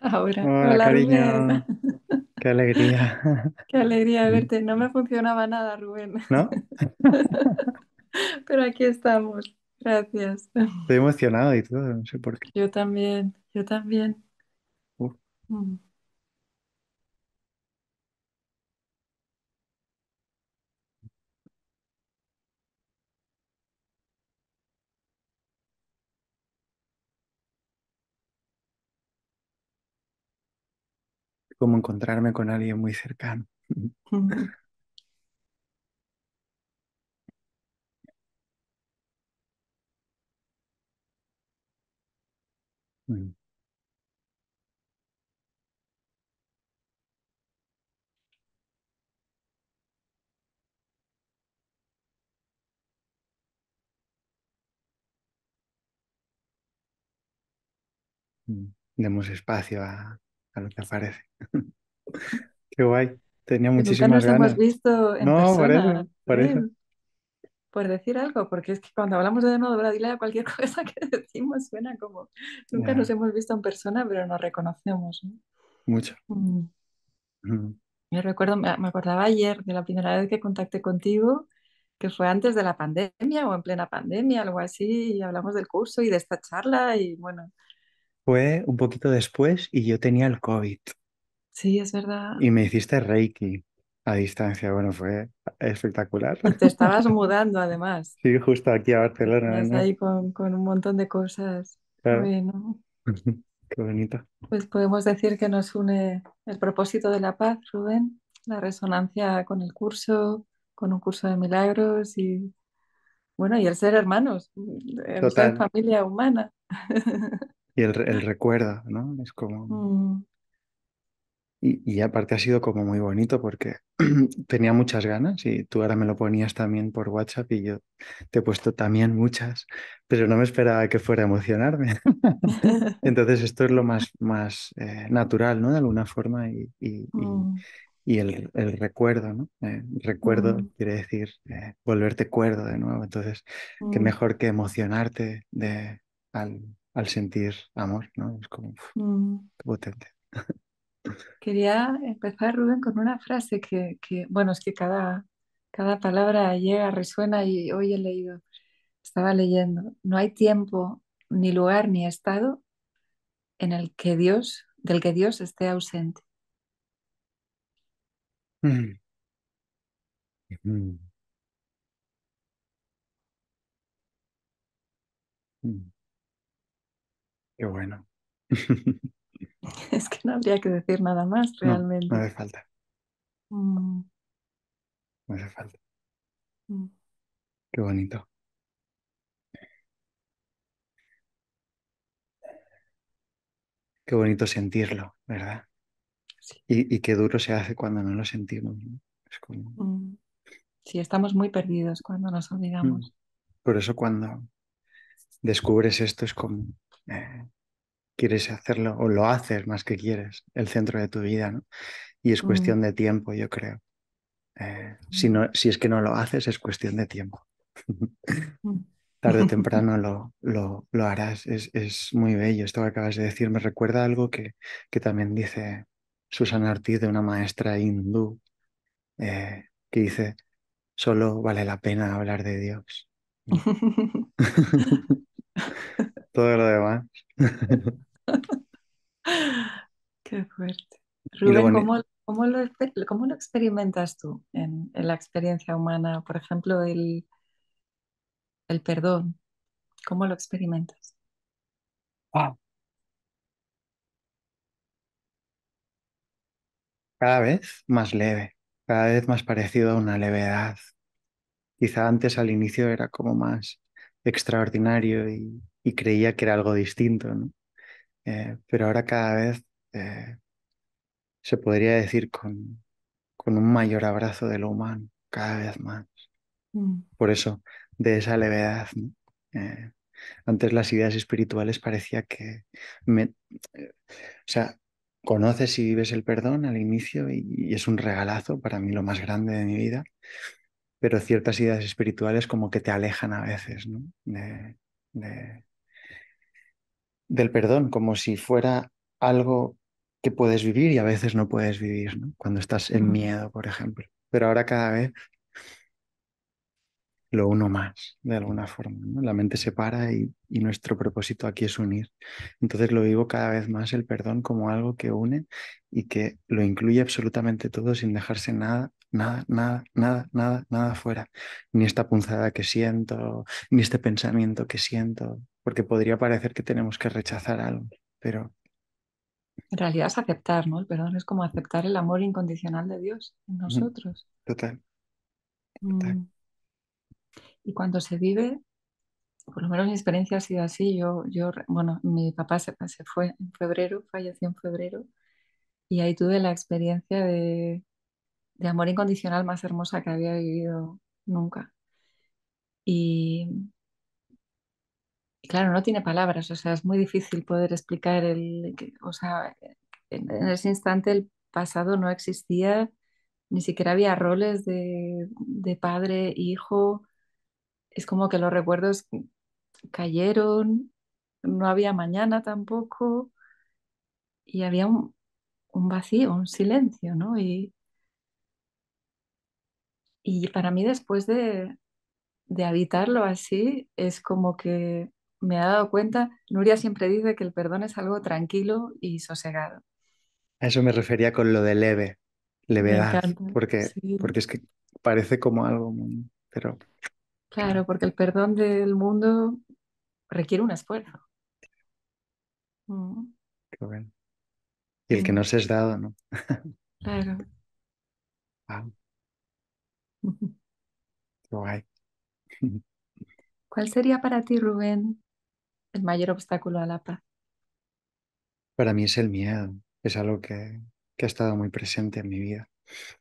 Ahora, hola, ah, cariño. Qué alegría. Qué alegría mm. verte. No me funcionaba nada, Rubén. ¿No? Pero aquí estamos. Gracias. Estoy emocionado y todo, no sé por qué. Yo también, yo también. como encontrarme con alguien muy cercano. Mm. Mm. Demos espacio a, a lo que aparece. Qué guay. Tenía muchísimas nunca nos hemos visto en persona. No, por eso. por decir algo, porque es que cuando hablamos de dile Bradilea, cualquier cosa que decimos suena como nunca nos hemos visto en persona, pero nos reconocemos, mucho. Mm. Me recuerdo, me acordaba ayer de la primera vez que contacté contigo, que fue antes de la pandemia o en plena pandemia, algo así, y hablamos del curso y de esta charla y bueno, fue un poquito después y yo tenía el COVID. Sí, es verdad. Y me hiciste Reiki a distancia. Bueno, fue espectacular. te estabas mudando además. Sí, justo aquí a Barcelona. Estás ahí con, un montón de cosas. Bueno. Qué bonito. Pues podemos decir que nos une el propósito de la paz, Rubén, la resonancia con el curso, con un curso de milagros y bueno, y el ser hermanos, el ser familia humana. el, ah. recuerdo, recuerda, ¿no? Es como... Mm. Y, aparte ha sido como muy bonito porque tenía muchas ganas y tú ahora me lo ponías también por WhatsApp y yo te he puesto también muchas, pero no me esperaba que fuera a emocionarme. Entonces esto es lo más, más eh, natural, ¿no? De alguna forma y, y, mm. el, recuerdo, ¿no? Eh, recuerdo mm. quiere decir eh, volverte cuerdo de nuevo. Entonces, qué mejor que emocionarte de, al, al sentir amor, ¿no? Es como mm. potente. Quería empezar, Rubén, con una frase que, bueno, es que cada, cada palabra llega, resuena y hoy he leído, estaba leyendo, no hay tiempo, ni lugar, ni estado en el que Dios, del que Dios esté ausente. Mm. Mm. Qué bueno. es que no habría que decir nada más realmente. Mm. No, hace falta. No hace falta. Qué bonito. Qué bonito sentirlo, ¿verdad? Y, qué duro se hace cuando no lo sentimos. Es como... Mm. Sí, estamos muy perdidos cuando nos mm. olvidamos. Por eso cuando descubres esto es como, quieres hacerlo o lo haces más que quieres, el centro de tu vida, Y es mm. cuestión de tiempo, yo creo. Eh, si, mm. si es que no lo haces, es cuestión de tiempo. Mm. Tarde o temprano lo, lo, harás. Es, muy bello esto que acabas de decir. Me recuerda algo que, también dice Susana Ortiz, de una maestra hindú, eh, que dice, solo vale la pena hablar de Dios. de lo demás. Qué fuerte. Rubén, ¿cómo, lo, experimentas tú en, la experiencia humana? Por ejemplo, el, el perdón. ¿Cómo lo experimentas? Ah. Cada vez más leve, cada vez más parecido a una levedad. Quizá antes al inicio era como más extraordinario y y creía que era algo distinto, eh, pero ahora cada vez eh, se podría decir con, con, un mayor abrazo de lo humano, cada vez más. Mm. Por eso, de esa levedad, eh, antes las ideas espirituales parecía que me, o sea, conoces y vives el perdón al inicio y, es un regalazo para mí lo más grande de mi vida, pero ciertas ideas espirituales como que te alejan a veces ¿no? de, del perdón, como si fuera algo que puedes vivir y a veces no puedes vivir, ¿no? cuando estás en miedo, por ejemplo. Pero ahora cada vez lo uno más, de alguna forma. La mente se para y, nuestro propósito aquí es unir. Entonces lo vivo cada vez más el perdón como algo que une y que lo incluye absolutamente todo sin dejarse nada, nada, nada, nada, nada, nada fuera. Ni esta punzada que siento, ni este pensamiento que siento, porque podría parecer que tenemos que rechazar algo, pero... En realidad es aceptar, ¿no? El perdón es como aceptar el amor incondicional de Dios en nosotros. Total. Total. Mm. Y cuando se vive, por lo menos mi experiencia ha sido así, yo, yo bueno, mi papá se, fue en febrero, falleció en febrero, y ahí tuve la experiencia de, de amor incondicional más hermosa que había vivido nunca. Y, claro, no tiene palabras, o sea, es muy difícil poder explicar el, o sea, en, ese instante el pasado no existía, ni siquiera había roles de, de padre, hijo, es como que los recuerdos cayeron, no había mañana tampoco y había un, vacío, un silencio, ¿no? Y, y para mí después de habitarlo así, es como que me he dado cuenta, Nuria siempre dice que el perdón es algo tranquilo y sosegado. A eso me refería con lo de leve, levedad, porque, porque es que parece como algo Pero... Claro, porque el perdón del mundo requiere un esfuerzo. Mm. Qué bueno. Y el que no se es dado, ¿no? Claro. Guay. ¿Cuál sería para ti, Rubén, el mayor obstáculo a la paz? Para mí es el miedo, es algo que, ha estado muy presente en mi vida.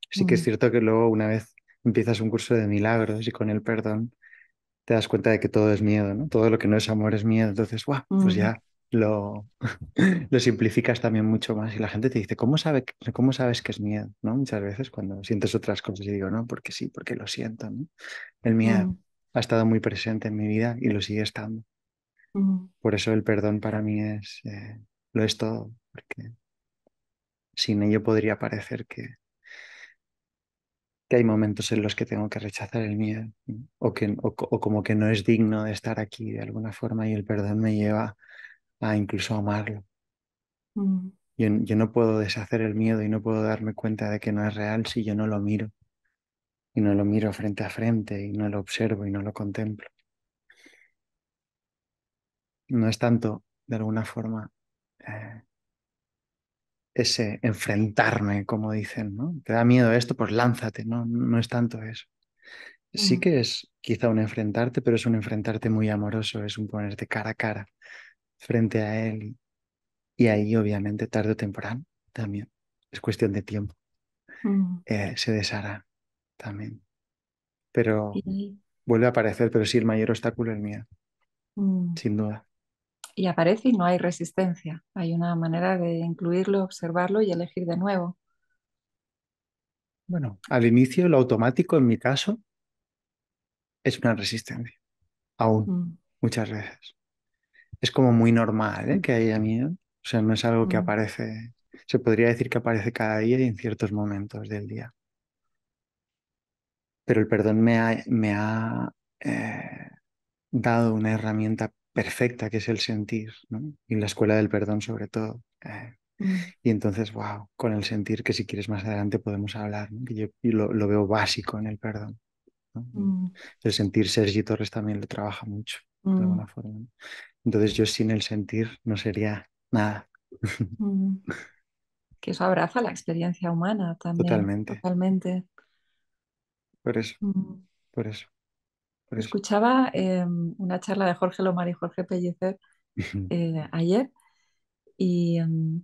Sí que es mm. cierto que luego una vez empiezas un curso de milagros y con el perdón te das cuenta de que todo es miedo, ¿no? Todo lo que no es amor es miedo. Entonces, ¡guau! Pues mm. ya lo, lo, simplificas también mucho más y la gente te dice, ¿cómo, ¿cómo sabes que es miedo? ¿no? Muchas veces cuando sientes otras cosas y digo, no, porque sí, porque lo siento. El miedo mm. ha estado muy presente en mi vida y lo sigue estando. Por eso el perdón para mí es, eh, lo es todo, porque sin ello podría parecer que, que hay momentos en los que tengo que rechazar el miedo o, que, como que no es digno de estar aquí de alguna forma y el perdón me lleva a incluso amarlo. yo, no puedo deshacer el miedo y no puedo darme cuenta de que no es real si yo no lo miro y no lo miro frente a frente y no lo observo y no lo contemplo no es tanto, de alguna forma, eh, ese enfrentarme, como dicen, ¿no? Te da miedo esto, pues lánzate, ¿no? No es tanto eso. Sí que es quizá un enfrentarte, pero es un enfrentarte muy amoroso, es un ponerte cara a cara frente a él. Y ahí, obviamente, tarde o temprano también, es cuestión de tiempo, eh, se deshará también. Pero vuelve a aparecer, pero sí el mayor obstáculo es el miedo, mm. sin duda y aparece y no hay resistencia. Hay una manera de incluirlo, observarlo y elegir de nuevo. Bueno, al inicio lo automático en mi caso es una resistencia, aún, mm. muchas veces. Es como muy normal ¿eh? que haya miedo, o sea, no es algo que mm. aparece, se podría decir que aparece cada día y en ciertos momentos del día. Pero el perdón me ha, eh, dado una herramienta perfecta que es el sentir, Y la escuela del perdón sobre todo. Eh, mm. y entonces, wow, con el sentir que si quieres más adelante podemos hablar, que yo, lo, veo básico en el perdón. Mm. El sentir, Sergi Torres también lo trabaja mucho, de mm. alguna forma. Entonces yo sin el sentir no sería nada. Que eso abraza la experiencia humana también. Totalmente. Totalmente. Por eso, por eso. Escuchaba em, una charla de Jorge Lomar y Jorge Pellicer eh, ayer em,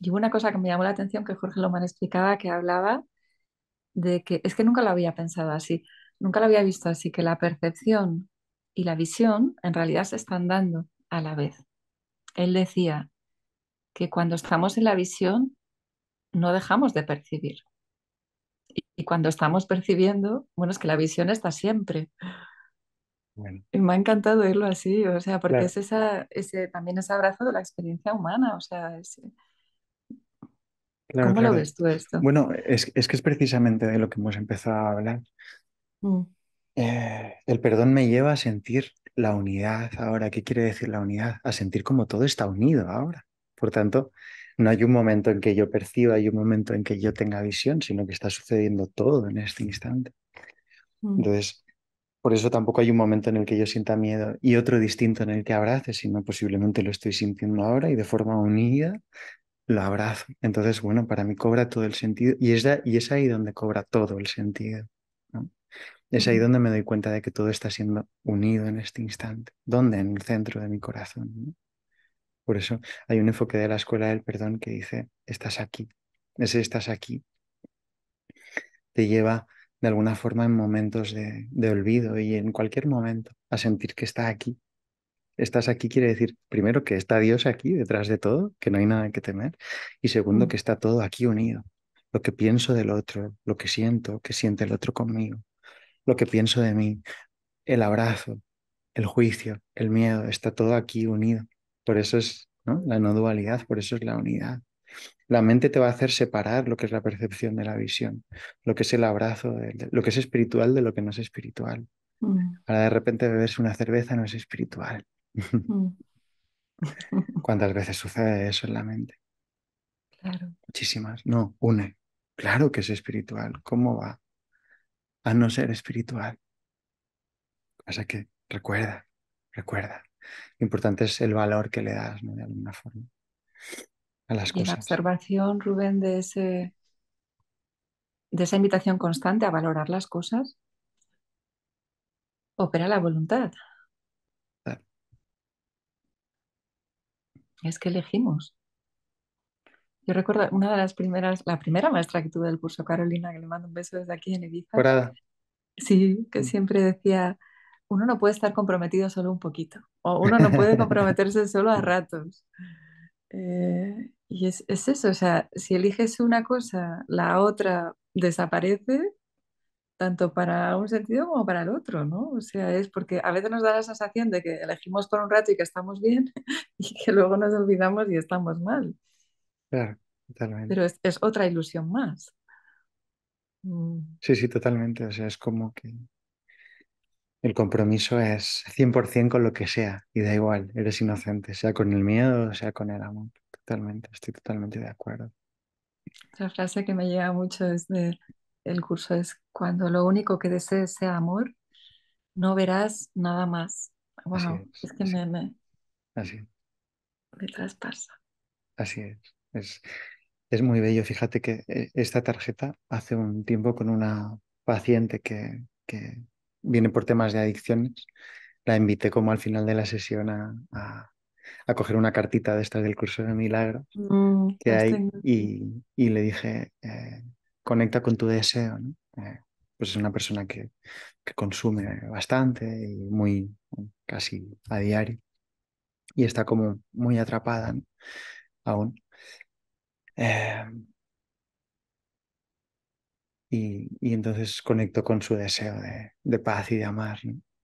y, hubo una cosa que me llamó la atención que Jorge Lomar explicaba que hablaba de que es que nunca lo había pensado así, nunca lo había visto así, que la percepción y la visión en realidad se están dando a la vez. Él decía que cuando estamos en la visión no dejamos de percibir. y cuando estamos percibiendo, bueno, es que la visión está siempre me ha encantado oírlo así, o sea, porque es esa, ese, también ese abrazo de la experiencia humana, o sea, eh ¿cómo lo ves tú esto? Bueno, es, que es precisamente de lo que hemos empezado a hablar. Mm. Eh, el perdón me lleva a sentir la unidad ahora. ¿Qué quiere decir la unidad? A sentir como todo está unido ahora. Por tanto, no hay un momento en que yo perciba, hay un momento en que yo tenga visión, sino que está sucediendo todo en este instante. Mm. Entonces, por eso tampoco hay un momento en el que yo sienta miedo y otro distinto en el que abrace, sino posiblemente lo estoy sintiendo ahora y de forma unida lo abrazo. Entonces, bueno, para mí cobra todo el sentido y es, ahí donde cobra todo el sentido. Es ahí donde me doy cuenta de que todo está siendo unido en este instante. Donde En el centro de mi corazón. Por eso hay un enfoque de la escuela del perdón que dice, estás aquí, ese estás aquí. Te lleva de alguna forma en momentos de, olvido y en cualquier momento, a sentir que está aquí. Estás aquí quiere decir, primero, que está Dios aquí detrás de todo, que no hay nada que temer, y segundo, mm. que está todo aquí unido. Lo que pienso del otro, lo que siento, que siente el otro conmigo, lo que pienso de mí, el abrazo, el juicio, el miedo, está todo aquí unido. Por eso es ¿no? la no dualidad, por eso es la unidad. La mente te va a hacer separar lo que es la percepción de la visión, lo que es el abrazo, lo que es espiritual de lo que no es espiritual. Mm. Ahora de repente beberse una cerveza no es espiritual. Mm. ¿Cuántas veces sucede eso en la mente? Claro. Muchísimas. No, une. Claro que es espiritual. ¿Cómo va a no ser espiritual? Pasa que recuerda, recuerda. Lo importante es el valor que le das, ¿no? De alguna forma y La observación, Rubén, de, ese, de esa invitación constante a valorar las cosas, opera la voluntad. Es que elegimos. Yo recuerdo una de las primeras, la primera maestra que tuve del curso, Carolina, que le mando un beso desde aquí en Ibiza. Sí, que mm. siempre decía, uno no puede estar comprometido solo un poquito, o uno no puede comprometerse solo a ratos. Eh, y es, eso, o sea, si eliges una cosa, la otra desaparece, tanto para un sentido como para el otro, ¿no? O sea, es porque a veces nos da la sensación de que elegimos por un rato y que estamos bien y que luego nos olvidamos y estamos mal. Claro, totalmente. Pero es, otra ilusión más. Mm. Sí, sí, totalmente. O sea, es como que el compromiso es 100% con lo que sea y da igual, eres inocente, sea con el miedo, o sea con el amor. Totalmente, estoy totalmente de acuerdo. Otra frase que me llega mucho desde el curso es, cuando lo único que desees sea amor, no verás nada más. Bueno, es, que así me, me, así. me traspasa. Así es. es. es. muy bello. Fíjate que eh, esta tarjeta hace un tiempo con una paciente que, que viene por temas de adicciones, la invité como al final de la sesión a, a, coger una cartita de estas del curso de milagros mm, que pues hay y, y, le dije, eh, conecta con tu deseo. Eh, pues es una persona que, consume bastante y muy casi a diario y está como muy atrapada aún. Eh, y, entonces conectó con su deseo de, paz y de amar.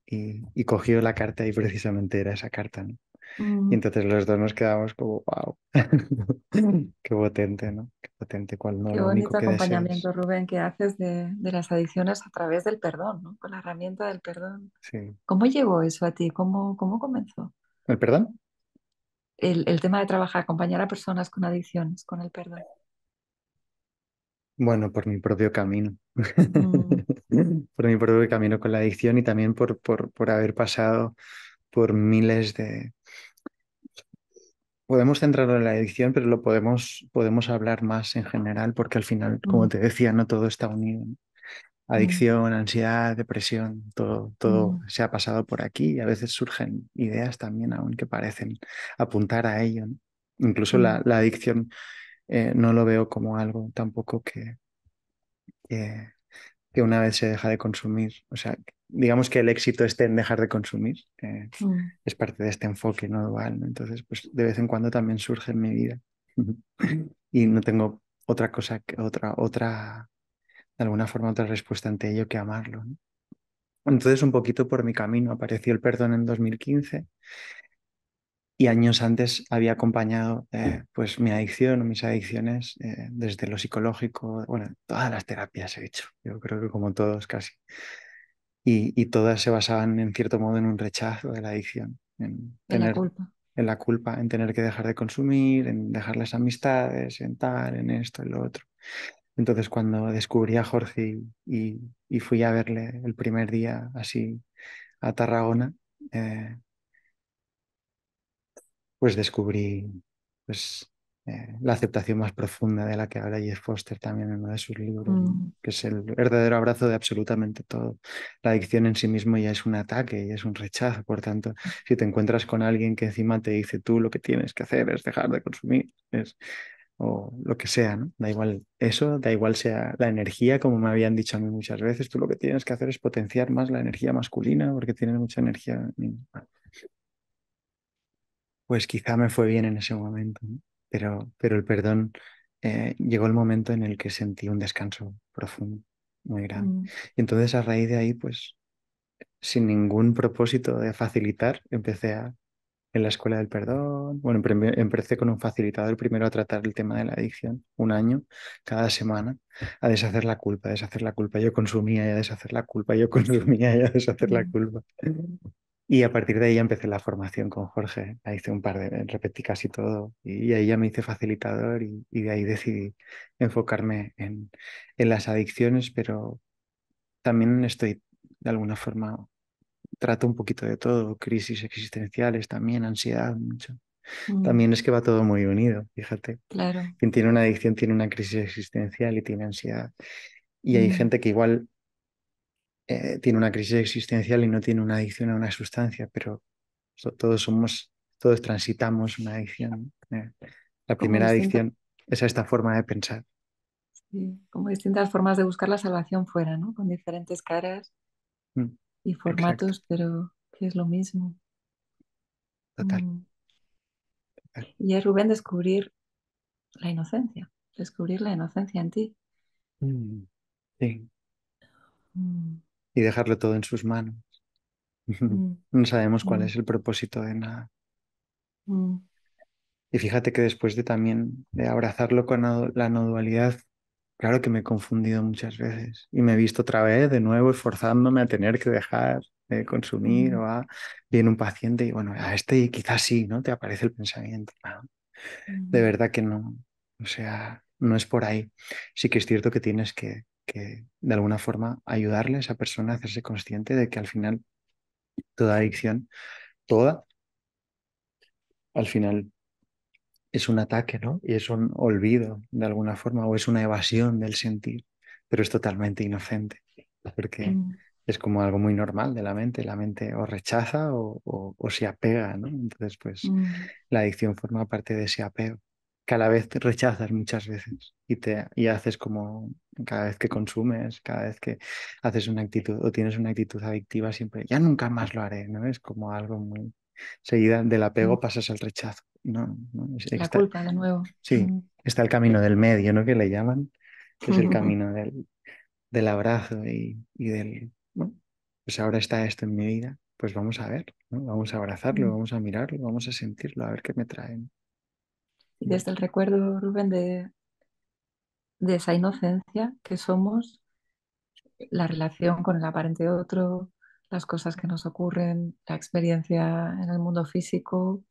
Y, cogió la carta y precisamente era esa carta. ¿no? Y entonces los dos nos quedamos como, wow, qué potente, ¿no? Qué potente, cual no. Qué bonito acompañamiento, Rubén, que haces de, las adicciones a través del perdón, ¿no? Con la herramienta del perdón. Sí. ¿Cómo llegó eso a ti? ¿Cómo, cómo comenzó? ¿El perdón? el tema de trabajar, acompañar a personas con adicciones, con el perdón. Bueno, por mi propio camino, mm. por mi propio camino con la adicción y también por, por, haber pasado por miles de... Podemos centrarlo en la adicción, pero lo podemos, podemos hablar más en general porque al final, como mm. te decía, no todo está unido. Mm. Adicción, ansiedad, depresión, todo, todo se ha pasado por aquí y a veces surgen ideas también aunque parecen apuntar a ello. Incluso la, la adicción eh, no lo veo como algo tampoco que, que, una vez se deja de consumir. O sea, digamos que el éxito esté en dejar de consumir. Eh, mm. Es parte de este enfoque no dual. Entonces, pues de vez en cuando también surge en mi vida. y no tengo otra cosa, que, otra, otra, de alguna forma, otra respuesta ante ello que amarlo. Entonces, un poquito por mi camino, apareció el perdón en 2015 y años antes había acompañado eh, pues mi adicción o mis adicciones eh, desde lo psicológico, bueno, todas las terapias he hecho, yo creo que como todos casi. Y, todas se basaban en cierto modo en un rechazo de la adicción, en, tener, la culpa. en la culpa, en tener que dejar de consumir, en dejar las amistades, en tal, en esto, en lo otro. Entonces cuando descubrí a Jorge y, fui a verle el primer día así a Tarragona, eh, pues descubrí pues, eh, la aceptación más profunda de la que habla Jeff Foster también en uno de sus libros, mm. que es el verdadero abrazo de absolutamente todo. La adicción en sí mismo ya es un ataque, ya es un rechazo, por tanto, si te encuentras con alguien que encima te dice tú lo que tienes que hacer es dejar de consumir, es, o lo que sea, Da igual eso, da igual sea la energía, como me habían dicho a mí muchas veces, tú lo que tienes que hacer es potenciar más la energía masculina porque tienes mucha energía pues quizá me fue bien en ese momento, pero, pero el perdón eh, llegó el momento en el que sentí un descanso profundo, muy grande. Mm. Y entonces a raíz de ahí, pues sin ningún propósito de facilitar, empecé a, en la escuela del perdón, bueno, empecé con un facilitador primero a tratar el tema de la adicción, un año, cada semana, a deshacer la culpa, deshacer la culpa, yo consumía y a deshacer la culpa, yo consumía y a deshacer la culpa. Y a partir de ahí empecé la formación con Jorge. La hice un par de, eh, repetí casi todo y ahí ya me hice facilitador y, de ahí decidí enfocarme en, las adicciones, pero también estoy de alguna forma, trato un poquito de todo, crisis existenciales también, ansiedad, mucho. Mm. También es que va todo muy unido, fíjate. Claro. Quien tiene una adicción tiene una crisis existencial y tiene ansiedad. Y hay mm. gente que igual eh, tiene una crisis existencial y no tiene una adicción a una sustancia, pero todos somos, todos transitamos una adicción. Eh. La primera adicción es a esta forma de pensar. Sí, como distintas formas de buscar la salvación fuera, ¿no? Con diferentes caras mm, y formatos, pero que es lo mismo. Mm. Total. Y es Rubén descubrir la inocencia, descubrir la inocencia en ti. Mm, sí y dejarlo todo en sus manos. Mm, no sabemos cuál mm. es el propósito de nada. Mm. Y fíjate que después de también de abrazarlo con la no dualidad, claro que me he confundido muchas veces y me he visto otra vez de nuevo esforzándome a tener que dejar de consumir o a viene un paciente y bueno, a este quizás sí, ¿no? Te aparece el pensamiento. de verdad que no. O sea, no es por ahí. Sí que es cierto que tienes que que de alguna forma ayudarle a esa persona a hacerse consciente de que al final toda adicción, toda, al final es un ataque, ¿no? Y es un olvido de alguna forma o es una evasión del sentir, pero es totalmente inocente, porque mm. es como algo muy normal de la mente, la mente o rechaza o, se apega, ¿no? Entonces, pues mm. la adicción forma parte de ese apego cada a la vez rechazas muchas veces y, te, y haces como cada vez que consumes, cada vez que haces una actitud o tienes una actitud adictiva, siempre, ya nunca más lo haré, ¿no? Es como algo muy seguida del apego mm. pasas al rechazo. No, es, la culpa de nuevo. Sí, mm. está el camino del medio, ¿no? Que le llaman, que es el camino del, abrazo y, del, pues ahora está esto en mi vida, pues vamos a ver, ¿no? vamos a abrazarlo, mm. vamos a mirarlo, vamos a sentirlo, a ver qué me traen desde el recuerdo, Rubén, de, de esa inocencia que somos, la relación con el aparente otro, las cosas que nos ocurren, la experiencia en el mundo físico,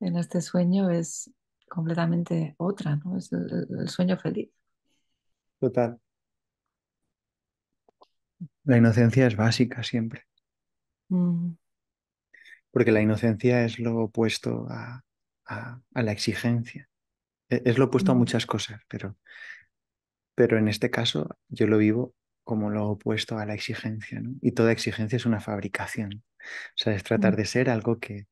en este sueño es completamente otra, ¿no? Es el, sueño feliz. Total. La inocencia es básica siempre. Mm. Porque la inocencia es lo opuesto a, a, la exigencia. E-, es lo opuesto a muchas cosas, pero, pero en este caso yo lo vivo como lo opuesto a la exigencia. ¿no? Y toda exigencia es una fabricación. O sea, es tratar de ser algo que,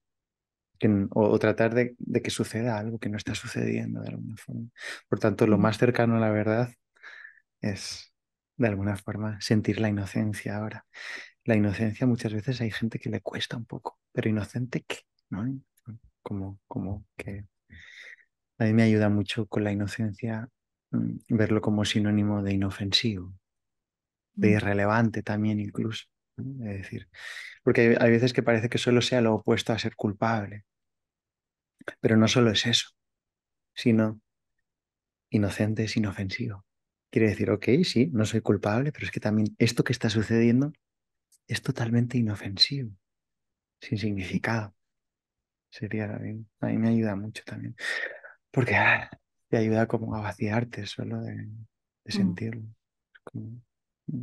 o, tratar de, que suceda algo que no está sucediendo de alguna forma. Por tanto, lo más cercano a la verdad es, de alguna forma, sentir la inocencia ahora. La inocencia muchas veces hay gente que le cuesta un poco, pero inocente que ¿no? como, como que a mí me ayuda mucho con la inocencia mm, verlo como sinónimo de inofensivo, de mm. irrelevante también incluso. Es decir, porque hay veces que parece que solo sea lo opuesto a ser culpable, pero no solo es eso, sino inocente es inofensivo. Quiere decir, ok, sí, no soy culpable, pero es que también esto que está sucediendo es totalmente inofensivo, sin significado. Sería a mí me ayuda mucho también, porque ah, te ayuda como a vaciarte solo de, mm. sentirlo. Mm.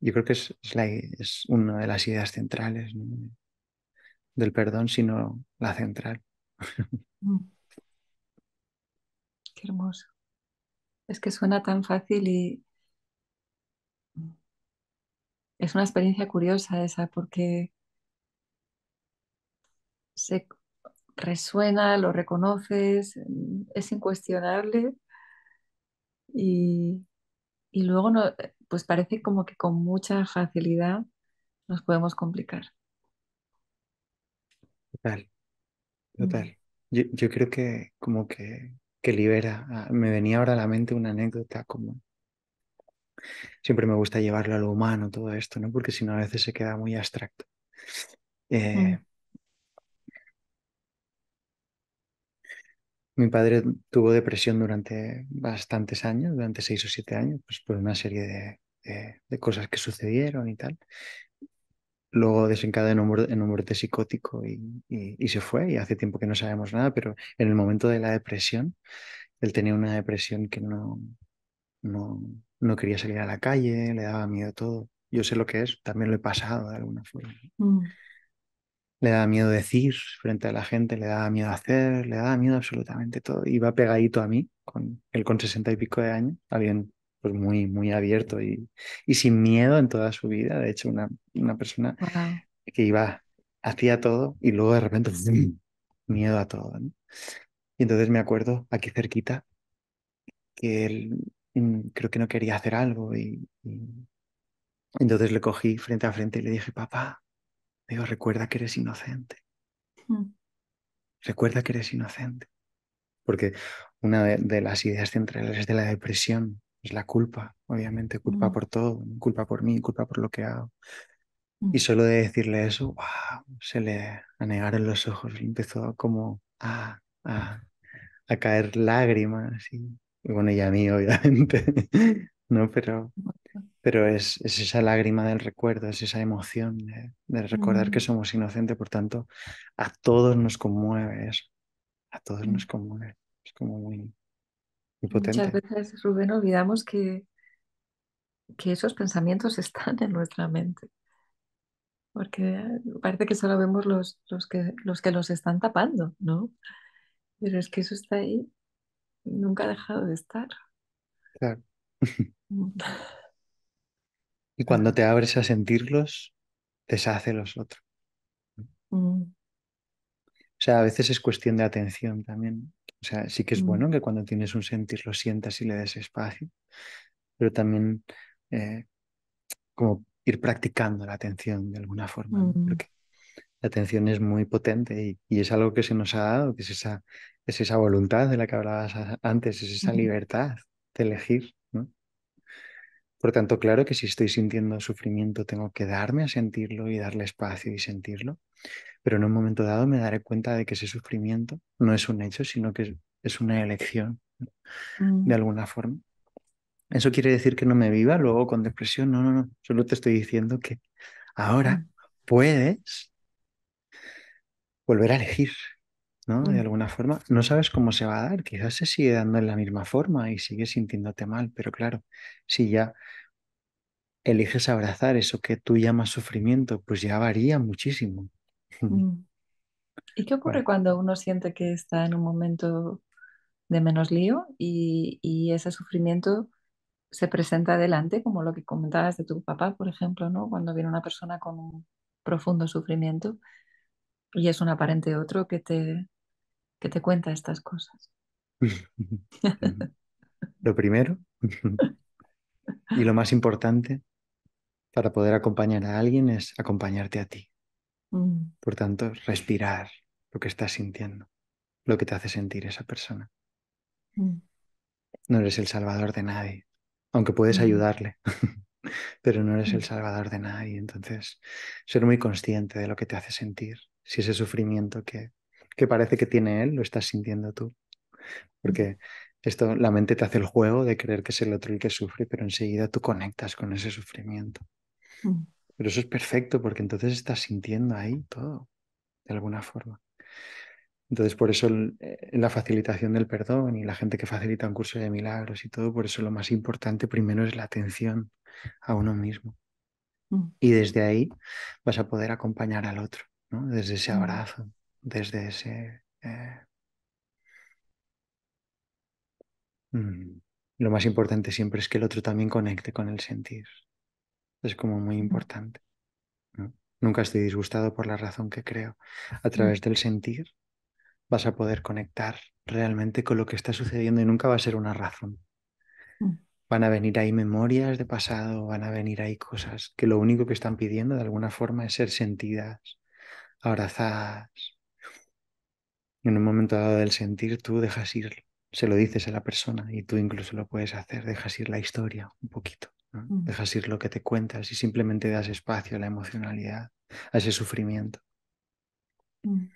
yo creo que es, es, una de las ideas centrales del perdón, sino la central. Mm. Qué hermoso. Es que suena tan fácil y es una experiencia curiosa esa, porque se, resuena, lo reconoces, mm, es incuestionable y, y luego no, eh, pues parece como que con mucha facilidad nos podemos complicar. Total, mm. total. Yo, creo que como que, que libera, ah, me venía ahora a la mente una anécdota como siempre me gusta llevarlo a lo humano todo esto, ¿no? Porque si no a veces se queda muy abstracto. Mm. Eh, Mi padre tuvo depresión durante bastantes años, durante seis o siete años, pues por una serie de, cosas que sucedieron y tal. Luego desencadenó en un muerte psicótico y, se fue. Y hace tiempo que no sabemos nada, pero en el momento de la depresión, él tenía una depresión que no, no, quería salir a la calle, le daba miedo a todo. Yo sé lo que es, también lo he pasado de alguna forma. Mm le daba miedo decir frente a la gente, le daba miedo hacer, le daba miedo absolutamente todo. Iba pegadito a mí, con él con sesenta y pico de años, alguien pues muy, muy abierto y, sin miedo en toda su vida. De hecho, una, una persona que iba, hacía todo y luego de repente miedo a todo. Y entonces me acuerdo aquí cerquita que él mm, creo que no quería hacer algo y entonces le cogí frente a frente y le dije, papá, Digo, recuerda que eres inocente. Recuerda que eres inocente. Porque una de, las ideas centrales de la depresión es la culpa, obviamente, culpa por todo, culpa por mí, culpa por lo que hago. Y solo de decirle eso, wow, se le anegaron los ojos y empezó como a, caer lágrimas. Y, y bueno, y a mí, obviamente, ¿no? Pero pero es, esa lágrima del recuerdo, es esa emoción de, recordar que mm. somos inocentes, por tanto, a todos nos conmueve eso, a todos nos conmueve, es como muy, potente. Muchas veces, Rubén, olvidamos que, que esos pensamientos están en nuestra mente, porque parece que solo vemos los, los, que, los que los están tapando, ¿no? Pero es que eso está ahí, nunca ha dejado de estar. Claro. Mm. Y cuando te abres a sentirlos, deshace los otros. Mm. O sea, a veces es cuestión de atención también. O sea, sí que es mm. bueno que cuando tienes un sentir lo sientas y le des espacio, pero también eh, como ir practicando la atención de alguna forma, mm. porque la atención es muy potente y, es algo que se nos ha dado, que es esa, es esa voluntad de la que hablabas antes, es esa libertad de elegir por tanto, claro que si estoy sintiendo sufrimiento, tengo que darme a sentirlo y darle espacio y sentirlo, pero en un momento dado me daré cuenta de que ese sufrimiento no es un hecho, sino que es una elección, de mm. alguna forma. Eso quiere decir que no me viva luego con depresión, no, no, no, solo te estoy diciendo que ahora mm. puedes volver a elegir ¿no? De mm. alguna forma, no sabes cómo se va a dar, quizás se sigue dando en la misma forma y sigues sintiéndote mal, pero claro, si ya eliges abrazar eso que tú llamas sufrimiento, pues ya varía muchísimo. Mm. ¿Y qué ocurre cuando uno siente que está en un momento de menos lío y, y, ese sufrimiento se presenta adelante, como lo que comentabas de tu papá, por ejemplo, ¿no? Cuando viene una persona con un profundo sufrimiento y es un aparente otro que te, que te cuenta estas cosas? lo primero y lo más importante para poder acompañar a alguien es acompañarte a ti. Mm. Por tanto, respirar lo que estás sintiendo, lo que te hace sentir esa persona. Mm. No eres el salvador de nadie, aunque puedes mm. ayudarle, pero no eres el salvador de nadie. Entonces, ser muy consciente de lo que te hace sentir, si ese sufrimiento que que parece que tiene él, lo estás sintiendo tú. Mm. Porque esto, la mente te hace el juego de creer que es el otro el que sufre, pero enseguida tú conectas con ese sufrimiento. Mm. Pero eso es perfecto porque entonces estás sintiendo ahí todo, de alguna forma. Entonces, por eso eh, la facilitación del perdón y la gente que facilita un curso de milagros y todo, por eso lo más importante primero es la atención a uno mismo. Mm. Y desde ahí vas a poder acompañar al otro, ¿no? desde ese abrazo, desde ese... Eh, mm, lo más importante siempre es que el otro también conecte con el sentir. Es como muy importante. Nunca estoy disgustado por la razón que creo. A través del sentir vas a poder conectar realmente con lo que está sucediendo y nunca va a ser una razón. Mm. Van a venir ahí memorias de pasado, van a venir ahí cosas que lo único que están pidiendo de alguna forma es ser sentidas, abrazadas, en un momento dado del sentir tú dejas ir, se lo dices a la persona y tú incluso lo puedes hacer, dejas ir la historia un poquito, mm. dejas ir lo que te cuentas y simplemente das espacio a la emocionalidad, a ese sufrimiento. Mm.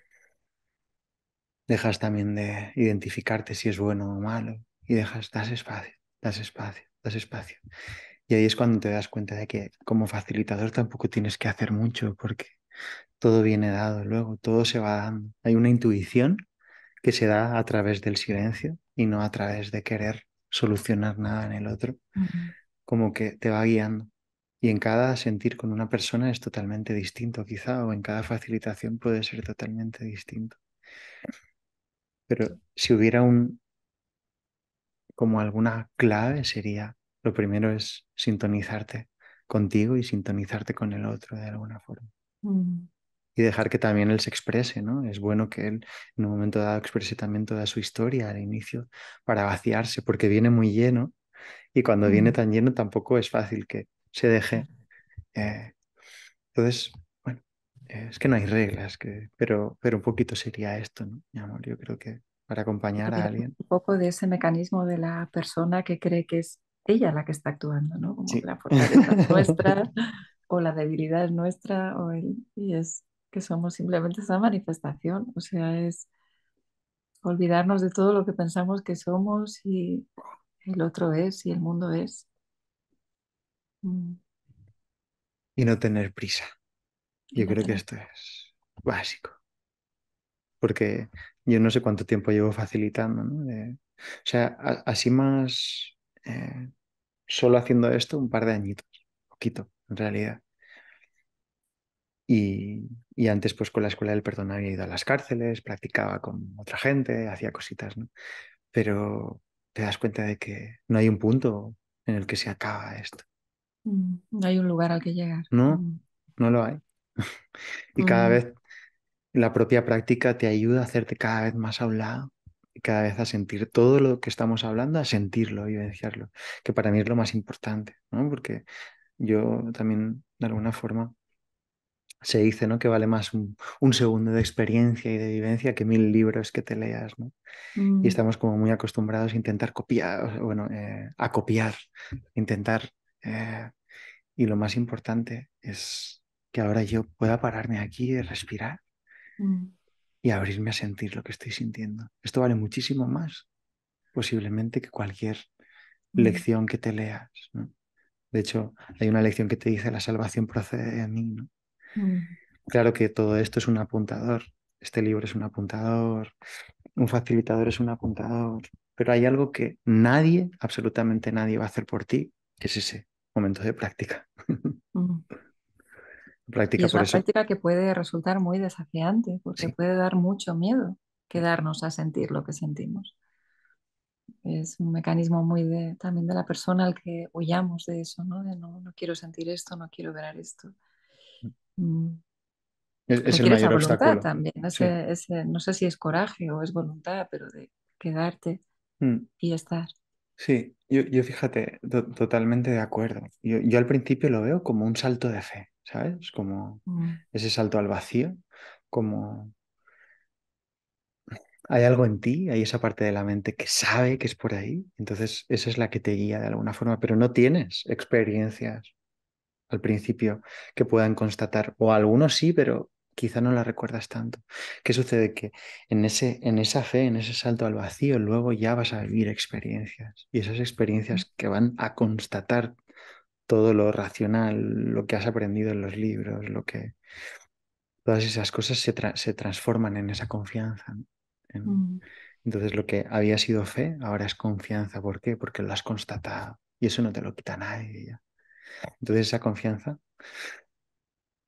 Dejas también de identificarte si es bueno o malo y dejas, das espacio, das espacio, das espacio. Y ahí es cuando te das cuenta de que como facilitador tampoco tienes que hacer mucho porque todo viene dado luego, todo se va dando. Hay una intuición que se da a través del silencio y no a través de querer solucionar nada en el otro, como que te va guiando. Y en cada sentir con una persona es totalmente distinto, quizá, o en cada facilitación puede ser totalmente distinto. Pero si hubiera un, como alguna clave sería, lo primero es sintonizarte contigo y sintonizarte con el otro de alguna forma. Mm. Y dejar que también él se exprese, ¿no? Es bueno que él en un momento dado exprese también toda su historia al inicio para vaciarse, porque viene muy lleno y cuando viene mm. tan lleno tampoco es fácil que se deje. Eh, entonces, bueno, es que no hay reglas, que, pero, pero un poquito sería esto, ¿no? Mi amor, yo creo que para acompañar a alguien. Un poco de ese mecanismo de la persona que cree que es ella la que está actuando, ¿no? Como la fortaleza nuestra o la debilidad es nuestra o el, y es que somos simplemente esa manifestación, o sea, es olvidarnos de todo lo que pensamos que somos y el otro es y el mundo es. Mm. Y no tener prisa. Yo creo que esto es básico. Porque yo no sé cuánto tiempo llevo facilitando, o sea, así más eh, solo haciendo esto un par de añitos, poquito en realidad. Y, antes, pues con la escuela del perdón había ido a las cárceles, practicaba con otra gente, hacía cositas, ¿no? Pero te das cuenta de que no hay un punto en el que se acaba esto. Mm, no hay un lugar al que llegar. No, mm. no lo hay. y cada mm. vez la propia práctica te ayuda a hacerte cada vez más a un lado y cada vez a sentir todo lo que estamos hablando, a sentirlo, y vivenciarlo, que para mí es lo más importante, ¿no? Porque yo también de alguna forma se dice ¿no? que vale más un, segundo de experiencia y de vivencia que mil libros que te leas. ¿no? Y mm. estamos como muy acostumbrados a intentar copiar, bueno, eh, a copiar, intentar. Eh, y lo más importante es que ahora yo pueda pararme aquí y respirar mm. y abrirme a sentir lo que estoy sintiendo. Esto vale muchísimo más, posiblemente, que cualquier mm. lección que te leas. ¿no? De hecho, hay una lección que te dice, la salvación procede de mí. Mm. Claro que todo esto es un apuntador. Este libro es un apuntador, un facilitador es un apuntador, pero hay algo que nadie, absolutamente nadie va a hacer por ti, que es ese momento de práctica. Mm. práctica es una práctica que puede resultar muy desafiante, porque puede dar mucho miedo quedarnos a sentir lo que sentimos es un mecanismo muy de, también de la persona al que huyamos de eso, ¿no? De no, no quiero sentir esto, no quiero ver esto. Mm. Mm. Es, el mayor obstáculo. También, ese, ese, no sé si es coraje o es voluntad, pero de quedarte mm. y estar. Sí, yo, yo fíjate, totalmente de acuerdo. Yo, yo, al principio lo veo como un salto de fe, ¿sabes? Como ese salto al vacío, como hay algo en ti, hay esa parte de la mente que sabe que es por ahí, entonces esa es la que te guía de alguna forma, pero no tienes experiencias al principio que puedan constatar, o algunos sí, pero quizá no las recuerdas tanto. ¿Qué sucede? Que en, ese, en esa fe, en ese salto al vacío, luego ya vas a vivir experiencias, y esas experiencias que van a constatar todo lo racional, lo que has aprendido en los libros, lo que... Todas esas cosas se, transforman en esa confianza. Mm. Entonces lo que había sido fe ahora es confianza. ¿Por qué? Porque lo has constatado y eso no te lo quita nadie. Entonces esa confianza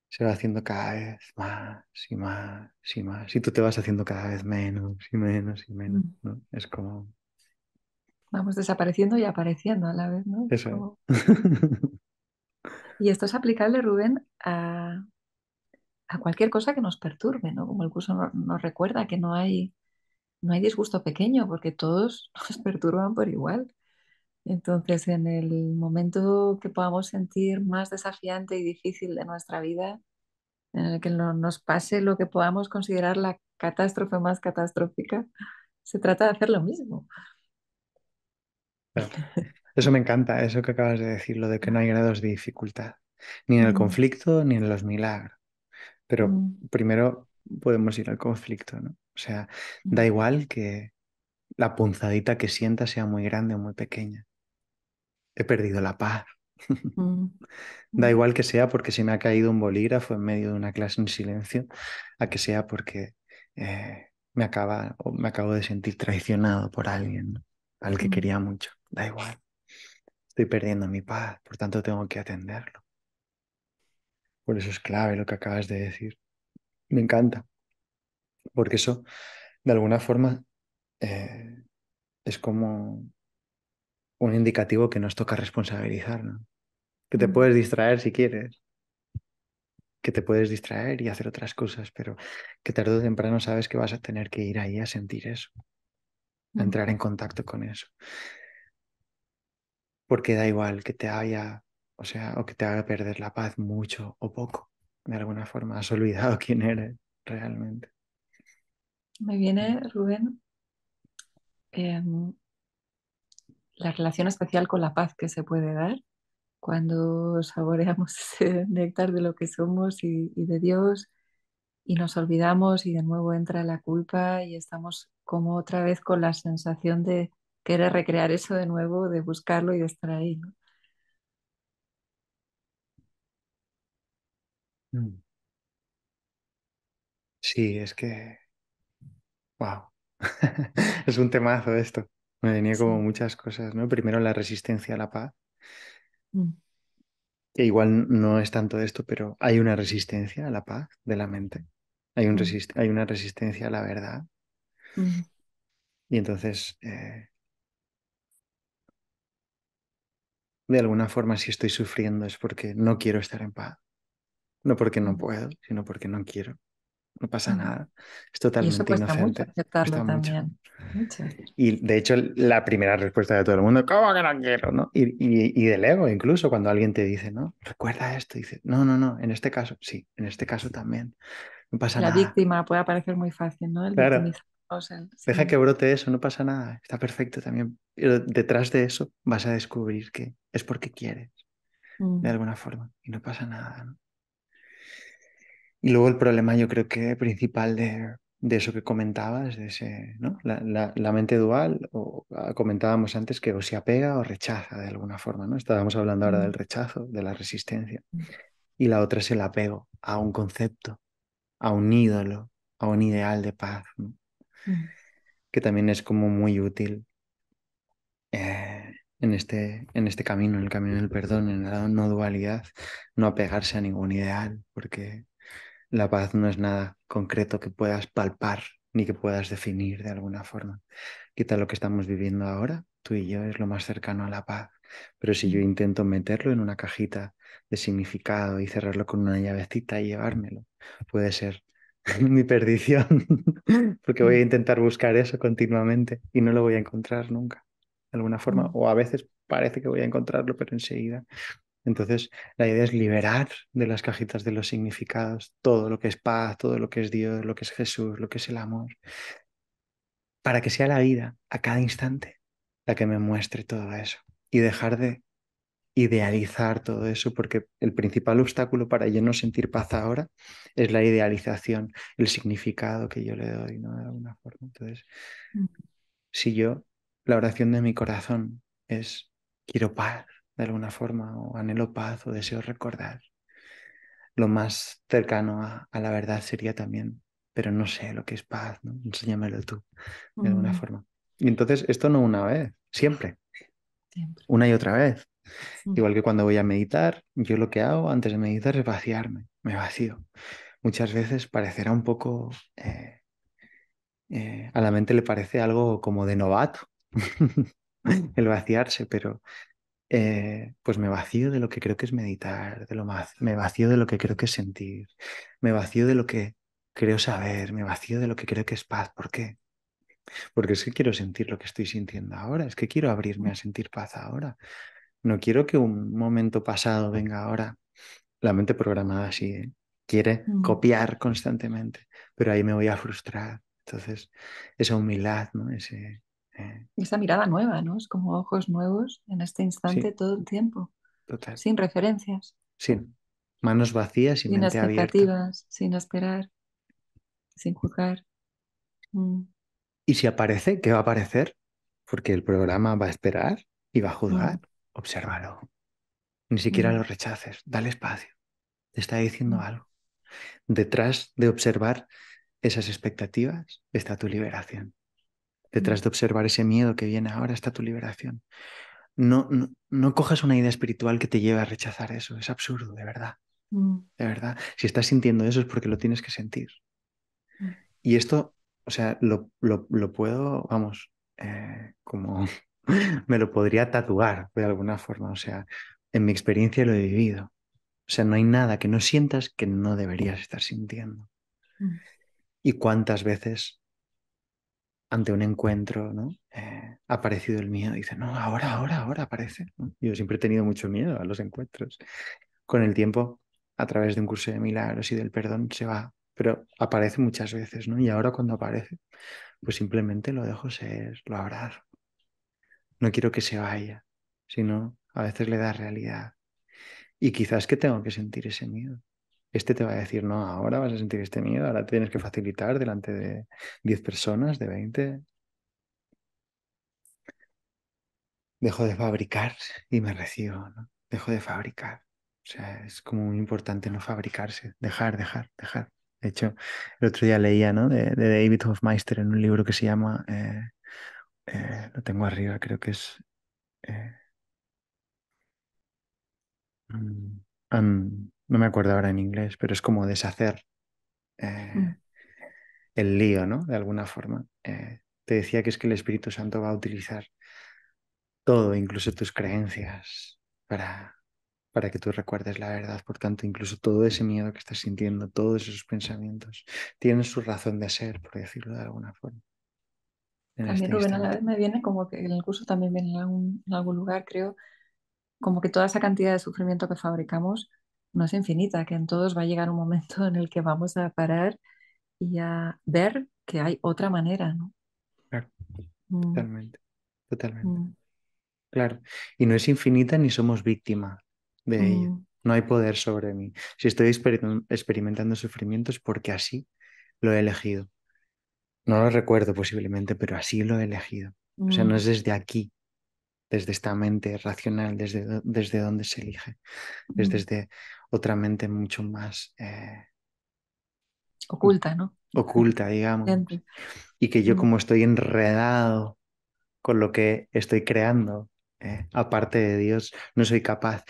se va haciendo cada vez más y más y más. Y tú te vas haciendo cada vez menos y menos y menos. Mm. Es como... Vamos desapareciendo y apareciendo a la vez, ¿no? Eso. y esto es aplicable, Rubén, a, a cualquier cosa que nos perturbe, ¿no? Como el curso nos recuerda que no hay no hay disgusto pequeño porque todos nos perturban por igual. Entonces, en el momento que podamos sentir más desafiante y difícil de nuestra vida, en el que no, nos pase lo que podamos considerar la catástrofe más catastrófica, se trata de hacer lo mismo. Eso me encanta, eso que acabas de decir, lo de que no hay grados de dificultad, ni en el mm. conflicto ni en los milagros. Pero mm. primero podemos ir al conflicto, ¿no? O sea, mm. da igual que la punzadita que sienta sea muy grande o muy pequeña. He perdido la paz. Mm. da mm. igual que sea porque se me ha caído un bolígrafo en medio de una clase en silencio, a que sea porque eh, me, acaba, o me acabo de sentir traicionado por alguien al que quería mucho. Da igual. Estoy perdiendo mi paz, por tanto tengo que atenderlo. Por eso es clave lo que acabas de decir. Me encanta porque eso, de alguna forma, eh, es como un indicativo que nos toca responsabilizar, ¿no? Que te mm. puedes distraer si quieres, que te puedes distraer y hacer otras cosas, pero que tarde o temprano sabes que vas a tener que ir ahí a sentir eso, a mm. entrar en contacto con eso. Porque da igual que te haya, o sea, o que te haga perder la paz mucho o poco, de alguna forma, has olvidado quién eres realmente me viene, Rubén, em, la relación especial con la paz que se puede dar cuando saboreamos el néctar de lo que somos y, de Dios y nos olvidamos y de nuevo entra la culpa y estamos como otra vez con la sensación de querer recrear eso de nuevo, de buscarlo y de estar ahí. Mm. Sí, es que es un temazo esto. Me venía como muchas cosas, ¿no? Primero la resistencia a la paz. Mm. Que igual no es tanto esto, pero hay una resistencia a la paz de la mente. Hay, un mm. hay una resistencia a la verdad. Mm. Y entonces, eh, de alguna forma, si estoy sufriendo es porque no quiero estar en paz. No porque no puedo, sino porque no quiero no pasa nada. Es totalmente y inocente. Y de hecho, la primera respuesta de todo el mundo, ¿cómo que no quiero? Y, del ego, incluso cuando alguien te dice, ¿no? Recuerda esto, dice, no, no, no, en este caso, sí, en este caso también. No pasa la nada. La víctima puede aparecer muy fácil, ¿no? El Deja que brote eso, no pasa nada, está perfecto también. Pero detrás de eso vas a descubrir que es porque quieres, de alguna forma, y no pasa nada. ¿no? Y luego el problema yo creo que principal de, de eso que comentabas, de ese, ¿no? la, la, mente dual, o ah, comentábamos antes que o se apega o rechaza de alguna forma, ¿no? Estábamos hablando ahora del rechazo, de la resistencia. Mm. Y la otra es el apego a un concepto, a un ídolo, a un ideal de paz, mm. que también es como muy útil eh, en, este, en este camino, en el camino del perdón, en la no dualidad, no apegarse a ningún ideal, porque la paz no es nada concreto que puedas palpar ni que puedas definir de alguna forma. Quizá lo que estamos viviendo ahora, tú y yo, es lo más cercano a la paz. Pero si yo intento meterlo en una cajita de significado y cerrarlo con una llavecita y llevármelo, puede ser mi perdición, porque voy a mm. intentar buscar eso continuamente y no lo voy a encontrar nunca, de alguna forma. Mm. O a veces parece que voy a encontrarlo, pero enseguida entonces, la idea es liberar de las cajitas de los significados todo lo que es paz, todo lo que es Dios, lo que es Jesús, lo que es el amor, para que sea la vida a cada instante la que me muestre todo eso y dejar de idealizar todo eso, porque el principal obstáculo para yo no sentir paz ahora es la idealización, el significado que yo le doy, ¿no? De alguna forma. Entonces, si yo, la oración de mi corazón es, quiero paz, de alguna forma, o anhelo paz o deseo recordar. Lo más cercano a, la verdad sería también, pero no sé lo que es paz, ¿no? enséñamelo tú, de alguna forma. Y entonces, esto no una vez, siempre. Una y otra vez. Igual que cuando voy a meditar, yo lo que hago antes de meditar es vaciarme, me vacío. Muchas veces parecerá un poco, eh, eh, a la mente le parece algo como de novato el vaciarse, pero eh, pues me vacío de lo que creo que es meditar, de lo más, me vacío de lo que creo que es sentir, me vacío de lo que creo saber, me vacío de lo que creo que es paz. ¿Por qué? Porque es que quiero sentir lo que estoy sintiendo ahora, es que quiero abrirme a mm. sentir paz ahora. No quiero que un momento pasado venga ahora. La mente programada así ¿eh? quiere mm. copiar constantemente, pero ahí me voy a frustrar. Entonces, esa humildad, ¿no? Ese, esa mirada nueva, ¿no? Es como ojos nuevos en este instante todo el tiempo. Total. Sin referencias. Sin manos vacías y sin mente sin esperar, sin juzgar. Mm. Y si aparece, ¿qué va a aparecer? Porque el programa va a esperar y va a juzgar. observarlo. Mm. Obsérvalo. Ni siquiera mm. lo rechaces. Dale espacio. Te está diciendo algo. Detrás de observar esas expectativas está tu liberación. Detrás de observar ese miedo que viene ahora está tu liberación. No, no, cojas una idea espiritual que te lleve a rechazar eso. Es absurdo, de verdad. Mm. De verdad. Si estás sintiendo eso es porque lo tienes que sentir. Mm. Y esto, o sea, lo, puedo, vamos, eh, como me lo podría tatuar de alguna forma. O sea, en mi experiencia lo he vivido. O sea, no hay nada que no sientas que no deberías estar sintiendo. Mm. Y cuántas veces ante un encuentro, ¿no? Eh, ha aparecido el miedo. Dice, no, ahora, ahora, ahora aparece. Yo siempre he tenido mucho miedo a los encuentros. Con el tiempo, a través de un curso de milagros y del perdón, se va, pero aparece muchas veces, ¿no? Y ahora cuando aparece, pues simplemente lo dejo ser, lo abrazo. No quiero que se vaya, sino a veces le da realidad. Y quizás que tengo que sentir ese miedo. Este te va a decir, no, ahora vas a sentir este miedo, ahora tienes que facilitar delante de 10 personas, de 20. Dejo de fabricar y me recibo, ¿no? Dejo de fabricar. O sea, es como muy importante no fabricarse, dejar, dejar, dejar. De hecho, el otro día leía, ¿no? De, David Hofmeister en un libro que se llama, eh, eh, lo tengo arriba, creo que es... Eh, mm, no me acuerdo ahora en inglés, pero es como deshacer eh, mm. el lío, ¿no? De alguna forma. Eh, te decía que es que el Espíritu Santo va a utilizar todo, incluso tus creencias, para, para que tú recuerdes la verdad. Por tanto, incluso todo ese miedo que estás sintiendo, todos esos pensamientos, tienen su razón de ser, por decirlo de alguna forma. también, este Rubén, a la vez me viene como que en el curso también viene en algún lugar, creo, como que toda esa cantidad de sufrimiento que fabricamos no es infinita, que en todos va a llegar un momento en el que vamos a parar y a ver que hay otra manera, ¿no? Claro, mm. totalmente, totalmente. Mm. Claro, y no es infinita ni somos víctima de ello. Mm. No hay poder sobre mí. Si estoy experimentando sufrimientos porque así lo he elegido. No lo recuerdo posiblemente, pero así lo he elegido. O sea, no es desde aquí, desde esta mente racional, desde, desde donde se elige, es desde otra mente mucho más... Eh, mm, oculta, ¿no? Oculta, digamos. Y que yo mm. como estoy enredado con lo que estoy creando, eh, aparte de Dios, no soy capaz.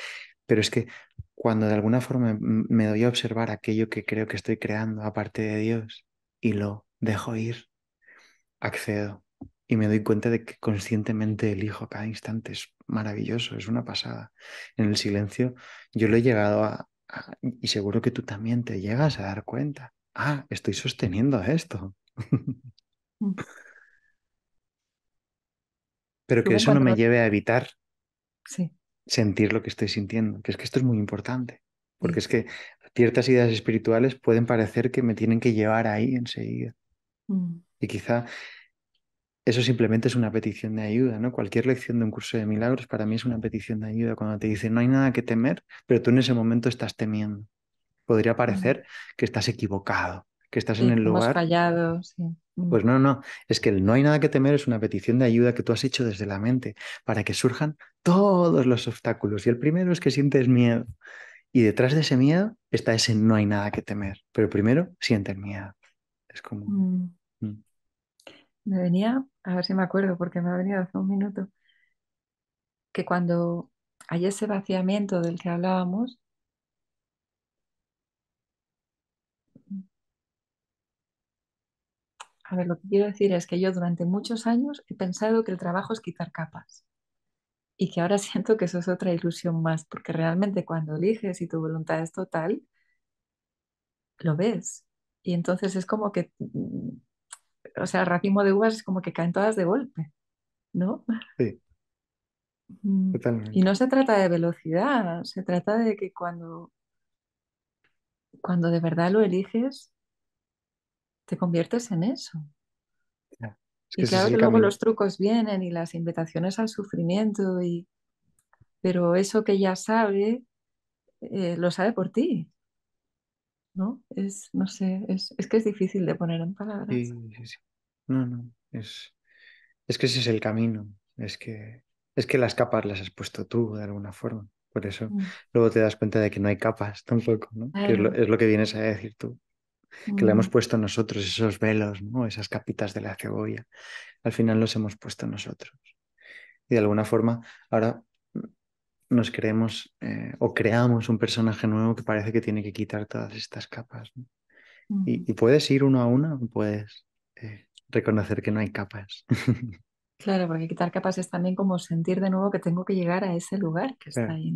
Pero es que cuando de alguna forma me doy a observar aquello que creo que estoy creando aparte de Dios y lo dejo ir, accedo y me doy cuenta de que conscientemente elijo cada instante. Es maravilloso, es una pasada. En el silencio yo lo he llegado a, y seguro que tú también te llegas a dar cuenta. Ah, estoy sosteniendo esto. Mm. Pero que eso no me lleve a evitar sentir lo que estoy sintiendo, que es que esto es muy importante, porque es que ciertas ideas espirituales pueden parecer que me tienen que llevar ahí enseguida. Mm. Y quizá eso simplemente es una petición de ayuda, ¿no? Cualquier lección de un curso de milagros para mí es una petición de ayuda cuando te dicen no hay nada que temer, pero tú en ese momento estás temiendo. Podría parecer que estás equivocado, que estás en el lugar. Hemos fallado, sí. Mm. Pues no, no, es que el no hay nada que temer es una petición de ayuda que tú has hecho desde la mente para que surjan todos los obstáculos. Y el primero es que sientes miedo. Y detrás de ese miedo está ese no hay nada que temer. Pero primero sientes miedo. Es como. Mm. Mm. Me venía, a ver si me acuerdo, porque me ha venido hace un minuto, que cuando hay ese vaciamiento del que hablábamos, a ver, lo que quiero decir es que yo durante muchos años he pensado que el trabajo es quitar capas y que ahora siento que eso es otra ilusión más, porque realmente cuando eliges y tu voluntad es total, lo ves. Y entonces es como que o sea, el racimo de uvas es como que caen todas de golpe, ¿no? Sí. Mm, y no se trata de velocidad, se trata de que cuando, cuando de verdad lo eliges, te conviertes en eso. y claro que luego los trucos vienen y las invitaciones al sufrimiento, y... pero eso que ya sabe, eh, lo sabe por ti. ¿no? Es, no sé, es, que es difícil de poner en palabras. Sí, No, no, es, es que ese es el camino, es que, es que las capas las has puesto tú de alguna forma. Por eso mm. luego te das cuenta de que no hay capas tampoco, ¿no? es, lo, que vienes a decir tú. Que le hemos mm. puesto nosotros esos velos, ¿no? Esas capitas de la cebolla. Al final los hemos puesto nosotros. Y de alguna forma, ahora nos creemos eh, o creamos un personaje nuevo que parece que tiene que quitar todas estas capas. Y, puedes ir uno a uno puedes eh, reconocer que no hay capas. claro, porque quitar capas es también como sentir de nuevo que tengo que llegar a ese lugar que está ahí,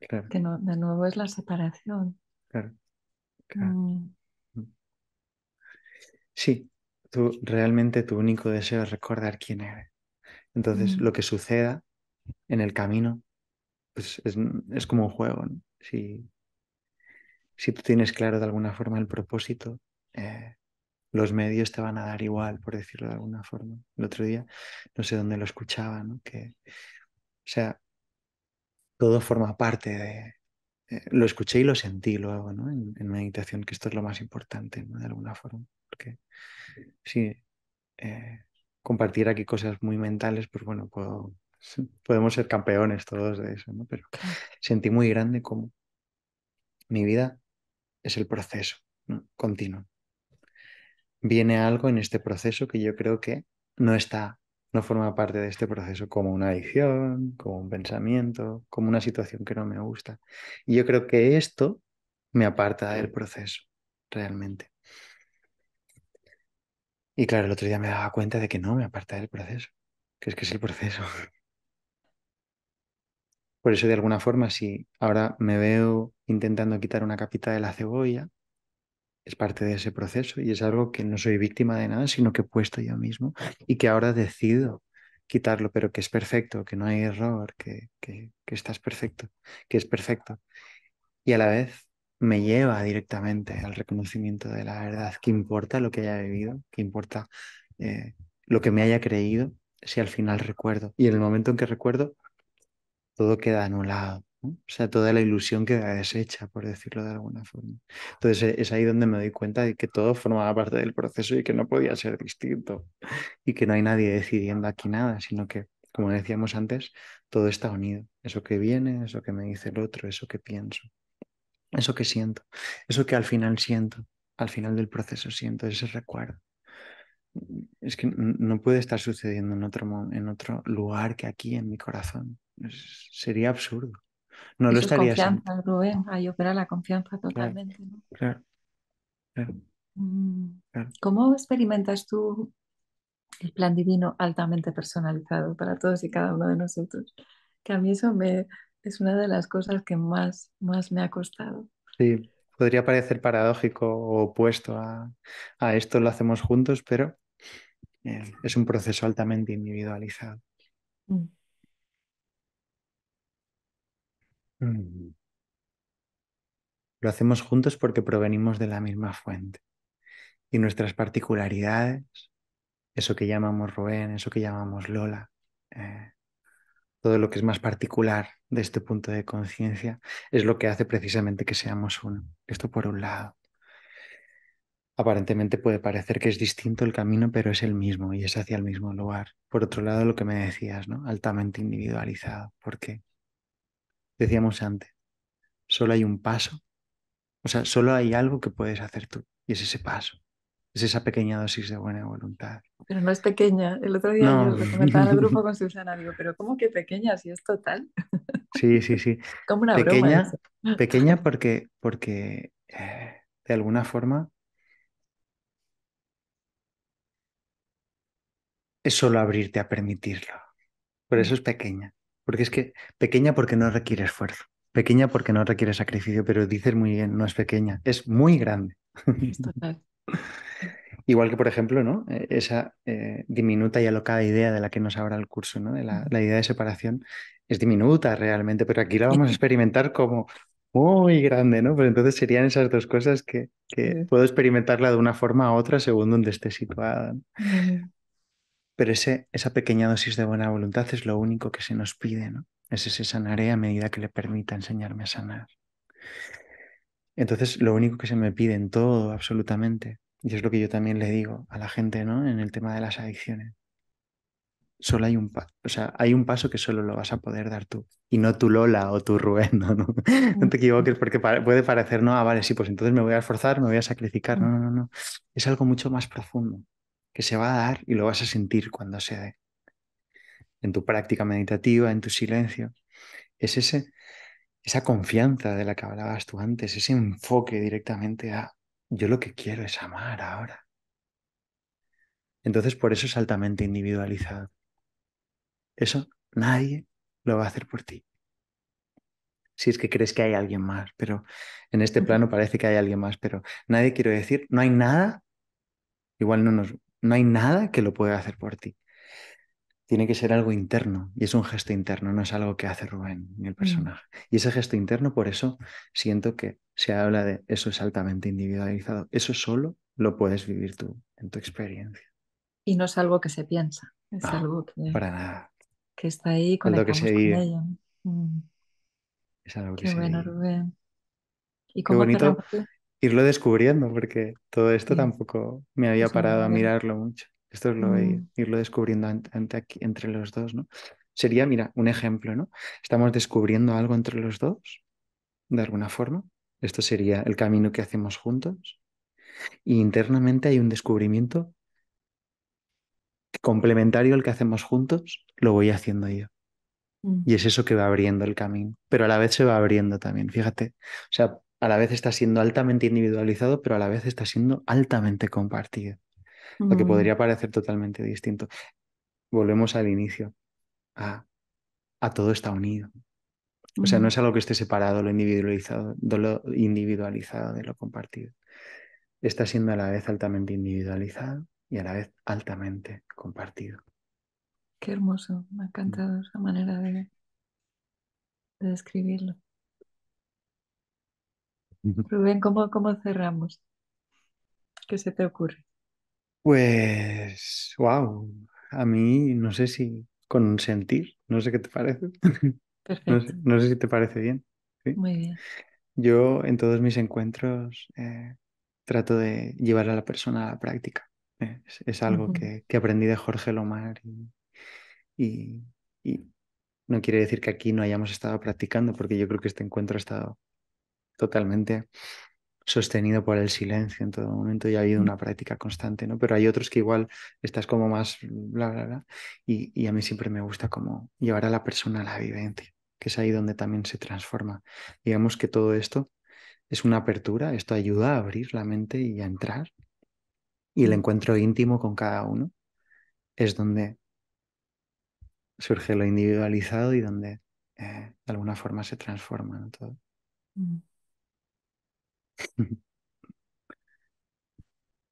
Que de nuevo es la separación. Claro. Mm. Mm. Sí, tú realmente tu único deseo es recordar quién eres. Entonces, lo que suceda en el camino pues, es, como un juego. Si, si, tú tienes claro de alguna forma el propósito, eh, los medios te van a dar igual, por decirlo de alguna forma. El otro día, no sé dónde lo escuchaba, ¿no? que, o sea, todo forma parte de... Eh, lo escuché y lo sentí luego, ¿no? En, en, meditación, que esto es lo más importante, ¿no? De alguna forma. Porque sí, eh, compartir aquí cosas muy mentales, pues bueno, puedo podemos ser campeones todos de eso, Pero sentí muy grande como mi vida es el proceso continuo. Viene algo en este proceso que yo creo que no está, no forma parte de este proceso como una adicción, como un pensamiento, como una situación que no me gusta. Y yo creo que esto me aparta del proceso, realmente. Y claro, el otro día me daba cuenta de que no me aparta del proceso, que es que es el proceso. Por eso, de alguna forma, si ahora me veo intentando quitar una capita de la cebolla, es parte de ese proceso y es algo que no soy víctima de nada, sino que he puesto yo mismo y que ahora decido quitarlo, pero que es perfecto, que no hay error, que, estás perfecto, que es perfecto. Y a la vez me lleva directamente al reconocimiento de la verdad, que importa lo que haya vivido, que importa eh, lo que me haya creído, si al final recuerdo. Y en el momento en que recuerdo, todo queda anulado. O sea, toda la ilusión queda deshecha, por decirlo de alguna forma. Entonces eh, es ahí donde me doy cuenta de que todo formaba parte del proceso y que no podía ser distinto y que no hay nadie decidiendo aquí nada, sino que, como decíamos antes, todo está unido. Eso que viene, eso que me dice el otro, eso que pienso, eso que siento, eso que al final siento, al final del proceso siento, ese recuerdo. Es que no puede estar sucediendo en otro, en otro lugar que aquí en mi corazón sería absurdo. No lo estaría confianza, Rubén, ahí opera la confianza totalmente. Mm, claro, ¿Cómo experimentas tú el plan divino altamente personalizado para todos y cada uno de nosotros? Que a mí eso me, es una de las cosas que más, más me ha costado. Sí, podría parecer paradójico o opuesto a, esto, lo hacemos juntos, pero eh, es un proceso altamente individualizado. Mm. Mm. Lo hacemos juntos porque provenimos de la misma fuente. Y nuestras particularidades, eso que llamamos Rubén, eso que llamamos Lola, eh, todo lo que es más particular de este punto de conciencia, es lo que hace precisamente que seamos uno. Esto por un lado. Aparentemente puede parecer que es distinto el camino, pero es el mismo y es hacia el mismo lugar. Por otro lado, lo que me decías, ¿no? Altamente individualizado, porque decíamos antes, solo hay un paso, o sea, solo hay algo que puedes hacer tú, y es ese paso, es esa pequeña dosis de buena voluntad. Pero no es pequeña, el otro día me yo comentaba en el grupo con Susana, digo, pero ¿cómo que pequeña si es total? Sí, sí, sí. Como una pequeña, broma Pequeña porque, porque eh, de alguna forma es solo abrirte a permitirlo, por eso mm. es pequeña. Porque es que pequeña porque no requiere esfuerzo, pequeña porque no requiere sacrificio, pero dices muy bien, no es pequeña, es muy grande. Igual que, por ejemplo, ¿no? Eh, esa eh, diminuta y alocada idea de la que nos habla el curso, ¿no? de la, idea de separación, es diminuta realmente, pero aquí la vamos a experimentar como muy grande, ¿no? Pues entonces serían esas dos cosas que, puedo experimentarla de una forma u otra según donde esté situada. Pero ese, esa pequeña dosis de buena voluntad es lo único que se nos pide, ¿no? Es ese sanaré ¿eh? a medida que le permita enseñarme a sanar. Entonces, lo único que se me pide en todo, absolutamente, y es lo que yo también le digo a la gente, ¿no? En el tema de las adicciones. Solo hay un paso, o sea, hay un paso que solo lo vas a poder dar tú, y no tu Lola o tu Rubén, ¿no? No, te equivoques porque puede parecer, no, ah, vale, sí, pues entonces me voy a esforzar, me voy a sacrificar, no, no, no, no. Es algo mucho más profundo que se va a dar y lo vas a sentir cuando se dé. En tu práctica meditativa, en tu silencio. Es ese, esa confianza de la que hablabas tú antes, ese enfoque directamente a yo lo que quiero es amar ahora. Entonces por eso es altamente individualizado. Eso nadie lo va a hacer por ti. Si es que crees que hay alguien más, pero en este plano parece que hay alguien más, pero nadie quiere decir, no hay nada. Igual no nos no hay nada que lo pueda hacer por ti. Tiene que ser algo interno y es un gesto interno, no es algo que hace Rubén ni el mm. personaje. Y ese gesto interno, por eso siento que se habla de eso es altamente individualizado. Eso solo lo puedes vivir tú en tu experiencia. Y no es algo que se piensa, es algo que, para está ahí mm. Es algo que Qué bueno, Rubén. ¿Y Qué bonito irlo descubriendo, porque todo esto tampoco me había parado a mirarlo mucho. Esto es lo de mm. irlo descubriendo entre los dos, ¿no? Sería, mira, un ejemplo, ¿no? Estamos descubriendo algo entre los dos, de alguna forma. Esto sería el camino que hacemos juntos. Y internamente hay un descubrimiento complementario al que hacemos juntos, lo voy haciendo yo. Mm. Y es eso que va abriendo el camino, pero a la vez se va abriendo también, fíjate. O sea, a la vez está siendo altamente individualizado, pero a la vez está siendo altamente compartido, lo que podría parecer totalmente distinto. Volvemos al inicio, a, todo está unido. O sea, no es algo que esté separado lo individualizado, de lo individualizado de lo compartido. Está siendo a la vez altamente individualizado y a la vez altamente compartido. Qué hermoso, me ha encantado esa manera de, de describirlo. Rubén, ¿cómo, cómo cerramos? ¿Qué se te ocurre? Pues, wow, a mí no sé si consentir, no sé qué te parece. No, sé, si te parece bien. Muy bien. Yo en todos mis encuentros eh, trato de llevar a la persona a la práctica. es, algo que, aprendí de Jorge Lomar y, y, no quiere decir que aquí no hayamos estado practicando, porque yo creo que este encuentro ha estado totalmente sostenido por el silencio en todo momento y ha habido mm. una práctica constante, ¿no? Pero hay otros que igual estás como más bla, bla, bla, y, a mí siempre me gusta como llevar a la persona a la vivencia, que es ahí donde también se transforma. Digamos que todo esto es una apertura, esto ayuda a abrir la mente y a entrar, y el mm. encuentro íntimo con cada uno es donde surge lo individualizado y donde eh, de alguna forma se transforma todo. Mm.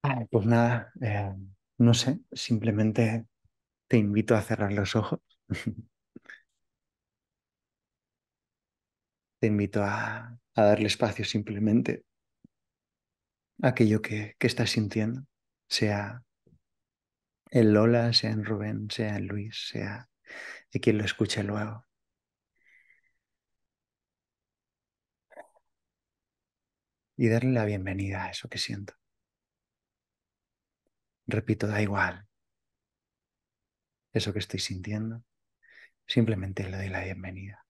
Ah, pues nada, eh, no sé, simplemente te invito a cerrar los ojos. te invito a, darle espacio simplemente a aquello que, estás sintiendo, sea en Lola, sea en Rubén, sea en Luis, sea de quien lo escuche luego. y darle la bienvenida a eso que siento. Repito, da igual eso que estoy sintiendo, simplemente le doy la bienvenida.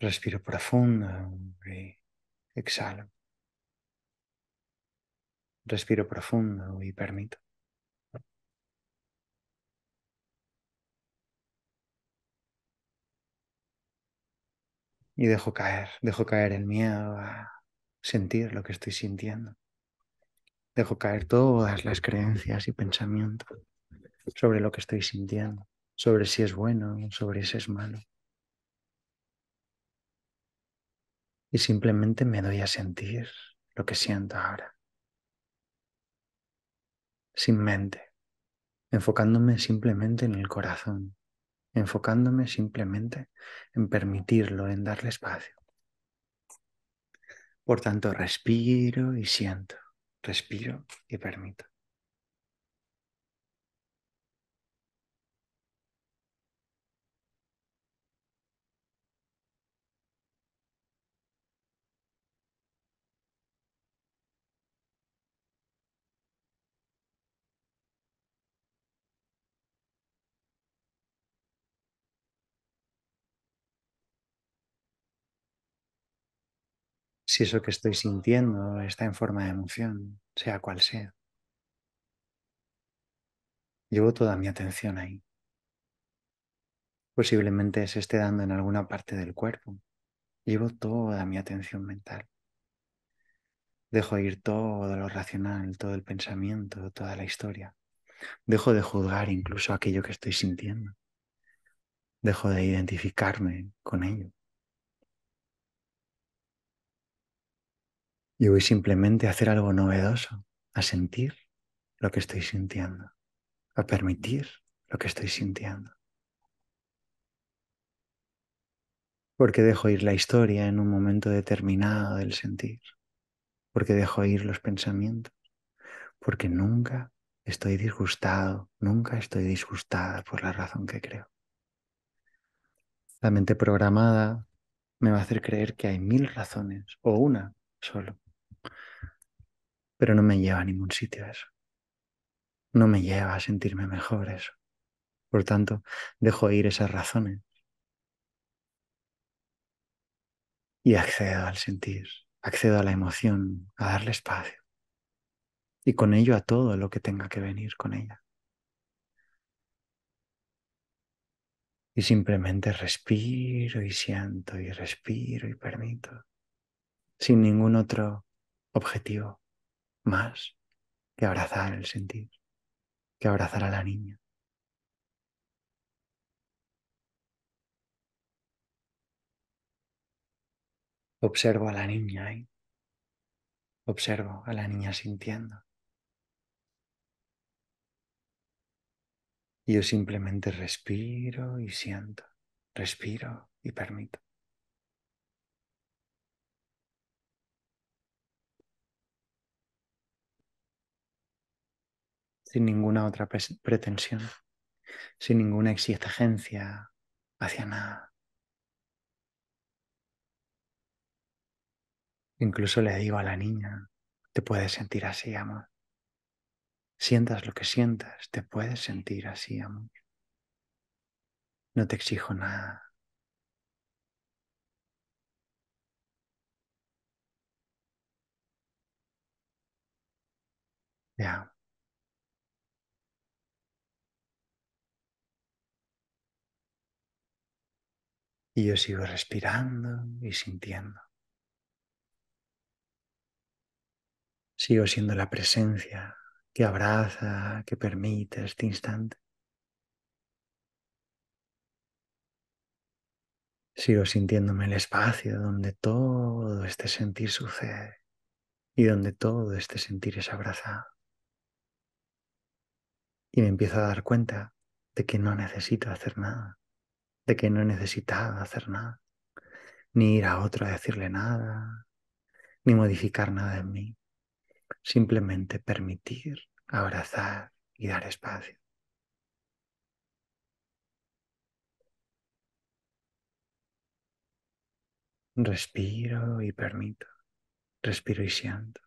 Respiro profundo y exhalo. Respiro profundo y permito. Y dejo caer, dejo caer el miedo a sentir lo que estoy sintiendo. Dejo caer todas las creencias y pensamientos sobre lo que estoy sintiendo, sobre si es bueno, sobre si es malo. Y simplemente me doy a sentir lo que siento ahora. Sin mente, enfocándome simplemente en el corazón, enfocándome simplemente en permitirlo, en darle espacio. Por tanto, respiro y siento, respiro y permito. si eso que estoy sintiendo está en forma de emoción, sea cual sea. Llevo toda mi atención ahí. Posiblemente se esté dando en alguna parte del cuerpo. Llevo toda mi atención mental. Dejo ir todo lo racional, todo el pensamiento, toda la historia. Dejo de juzgar incluso aquello que estoy sintiendo. Dejo de identificarme con ello. Y voy simplemente a hacer algo novedoso, a sentir lo que estoy sintiendo, a permitir lo que estoy sintiendo. Porque dejo ir la historia en un momento determinado del sentir, porque dejo ir los pensamientos, porque nunca estoy disgustado, nunca estoy disgustada por la razón que creo. La mente programada me va a hacer creer que hay mil razones o una solo. Pero no me lleva a ningún sitio eso. No me lleva a sentirme mejor eso. Por tanto, dejo ir esas razones. Y accedo al sentir, accedo a la emoción, a darle espacio. Y con ello a todo lo que tenga que venir con ella. Y simplemente respiro y siento y respiro y permito, sin ningún otro objetivo más que abrazar el sentir, que abrazar a la niña. Observo a la niña ahí. Observo a la niña sintiendo. Y yo simplemente respiro y siento, respiro y permito. sin ninguna otra pretensión, sin ninguna exigencia hacia nada. Incluso le digo a la niña, te puedes sentir así, amor. Sientas lo que sientas, te puedes sentir así, amor. No te exijo nada. Ya. Y yo sigo respirando y sintiendo. Sigo siendo la presencia que abraza, que permite este instante. Sigo sintiéndome el espacio donde todo este sentir sucede y donde todo este sentir es abrazado. Y me empiezo a dar cuenta de que no necesito hacer nada que no necesitaba hacer nada, ni ir a otro a decirle nada, ni modificar nada en mí. Simplemente permitir, abrazar y dar espacio. Respiro y permito. Respiro y siento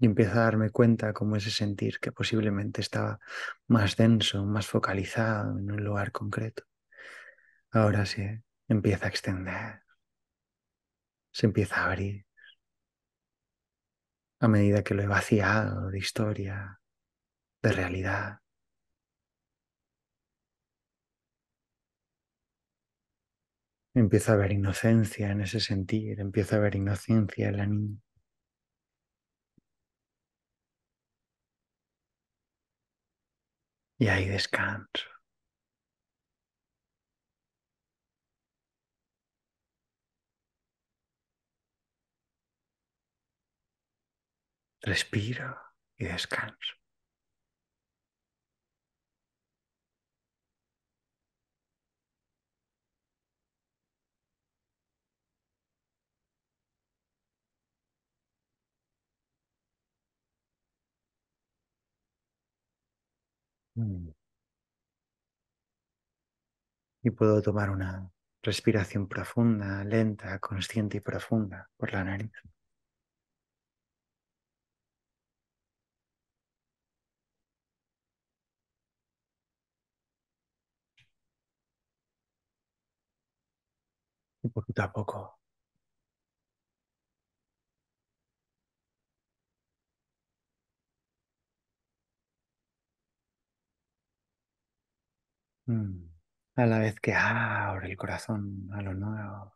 y empiezo a darme cuenta cómo ese sentir que posiblemente estaba más denso, más focalizado en un lugar concreto. Ahora sí, empieza a extender, se empieza a abrir. A medida que lo he vaciado de historia, de realidad. Empieza a ver inocencia en ese sentir, empieza a ver inocencia en la niña. y ahí descanso. Respiro y descanso. Mm. Y puedo tomar una respiración profunda, lenta, consciente y profunda por la nariz. Y poco a poco Mm. A la vez que abro el corazón a lo nuevo,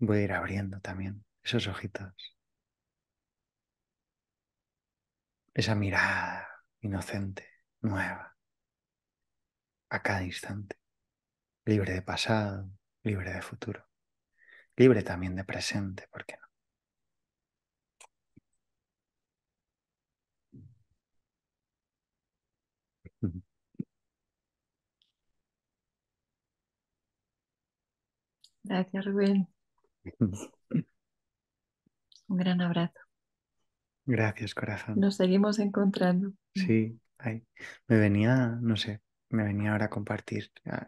voy a ir abriendo también esos ojitos. Esa mirada inocente, nueva, a cada instante, libre de pasado, libre de futuro, libre también de presente, ¿por qué no? Gracias, Rubén. Un gran abrazo. Gracias, corazón. Nos seguimos encontrando. Sí, me venía, no sé, me venía ahora a compartir ah,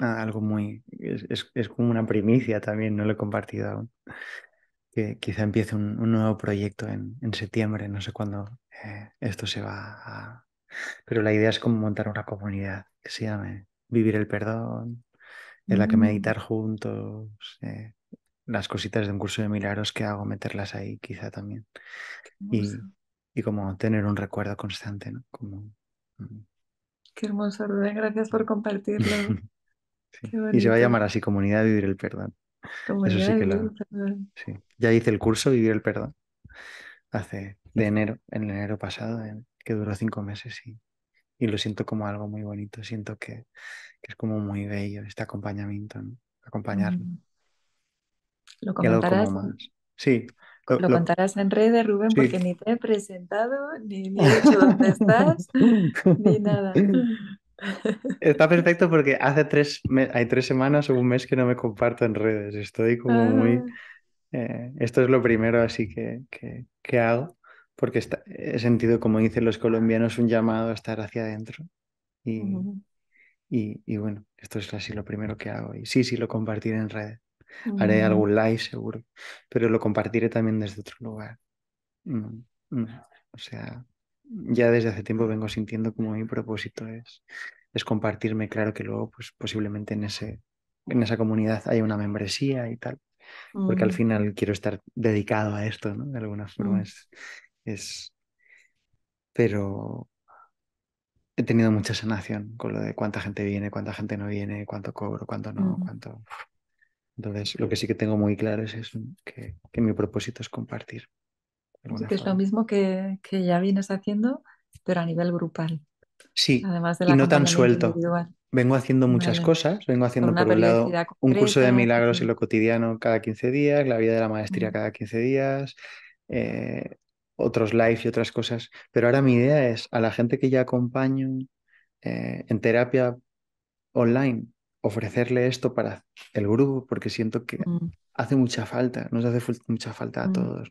ah, algo muy, es, como una primicia también, no lo he compartido aún. Que quizá empiece un, nuevo proyecto en, en, septiembre, no sé cuándo eh, esto se va a... Pero la idea es como montar una comunidad que se llame Vivir el Perdón, en la que mm. meditar juntos, eh, las cositas de un curso de milagros que hago, meterlas ahí quizá también. Y, como tener un recuerdo constante, ¿no? Mm. Qué hermoso, Rubén, gracias por compartirlo. Y se va a llamar así comunidad vivir el perdón. Comunidad Eso sí que lo... Ya hice el curso Vivir el perdón hace de enero, en enero pasado, que duró cinco meses y y lo siento como algo muy bonito, siento que, es como muy bello este acompañamiento, acompañarme. Mm. Lo comentarás. Sí. Lo, contarás en redes, Rubén, porque ni te he presentado, ni, ni he dicho dónde estás, ni nada. Está perfecto porque hace tres, hay tres semanas o un mes que no me comparto en redes. Estoy como muy... Ah. Eh, esto es lo primero así que, que hago porque he sentido, como dicen los colombianos, un llamado a estar hacia adentro. Y, y, bueno, esto es así lo primero que hago. Y sí, sí, lo compartiré en red. Haré algún like seguro, pero lo compartiré también desde otro lugar. Mm, mm, o sea, ya desde hace tiempo vengo sintiendo como mi propósito es, es compartirme. Claro que luego, pues posiblemente en, ese, en esa comunidad hay una membresía y tal, porque al final quiero estar dedicado a esto, ¿no? De alguna forma es es... Pero he tenido mucha sanación con lo de cuánta gente viene, cuánta gente no viene, cuánto cobro, cuánto no, cuánto... Entonces, lo que sí que tengo muy claro es que, mi propósito es compartir. es lo mismo que, ya vienes haciendo, pero a nivel grupal. Sí, Además de la y no tan suelto. Vengo haciendo muchas cosas, vengo haciendo por, un lado un curso de milagros y lo cotidiano cada 15 días, la vida de la maestría cada 15 días, eh, otros live y otras cosas, pero ahora mi idea es a la gente que ya acompaño eh, en terapia online, ofrecerle esto para el grupo, porque siento que mm. hace mucha falta, nos hace mucha falta a mm. todos.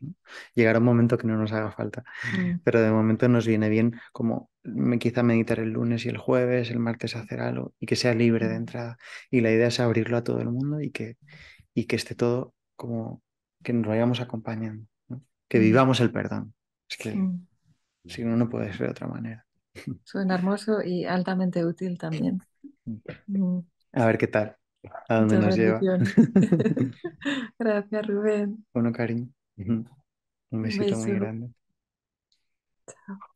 llegar a un momento que no nos haga falta, mm. pero de momento nos viene bien como quizá meditar el lunes y el jueves, el martes hacer algo y que sea libre de entrada. Y la idea es abrirlo a todo el mundo y que, y que esté todo como que nos vayamos acompañando, que vivamos el perdón. Es que mm. si no, no puede ser de otra manera. Suena hermoso y altamente útil también. Mm. Mm. A ver qué tal, a dónde nos lleva. Gracias, Rubén. Bueno, cariño. Un besito muy grande. Chao.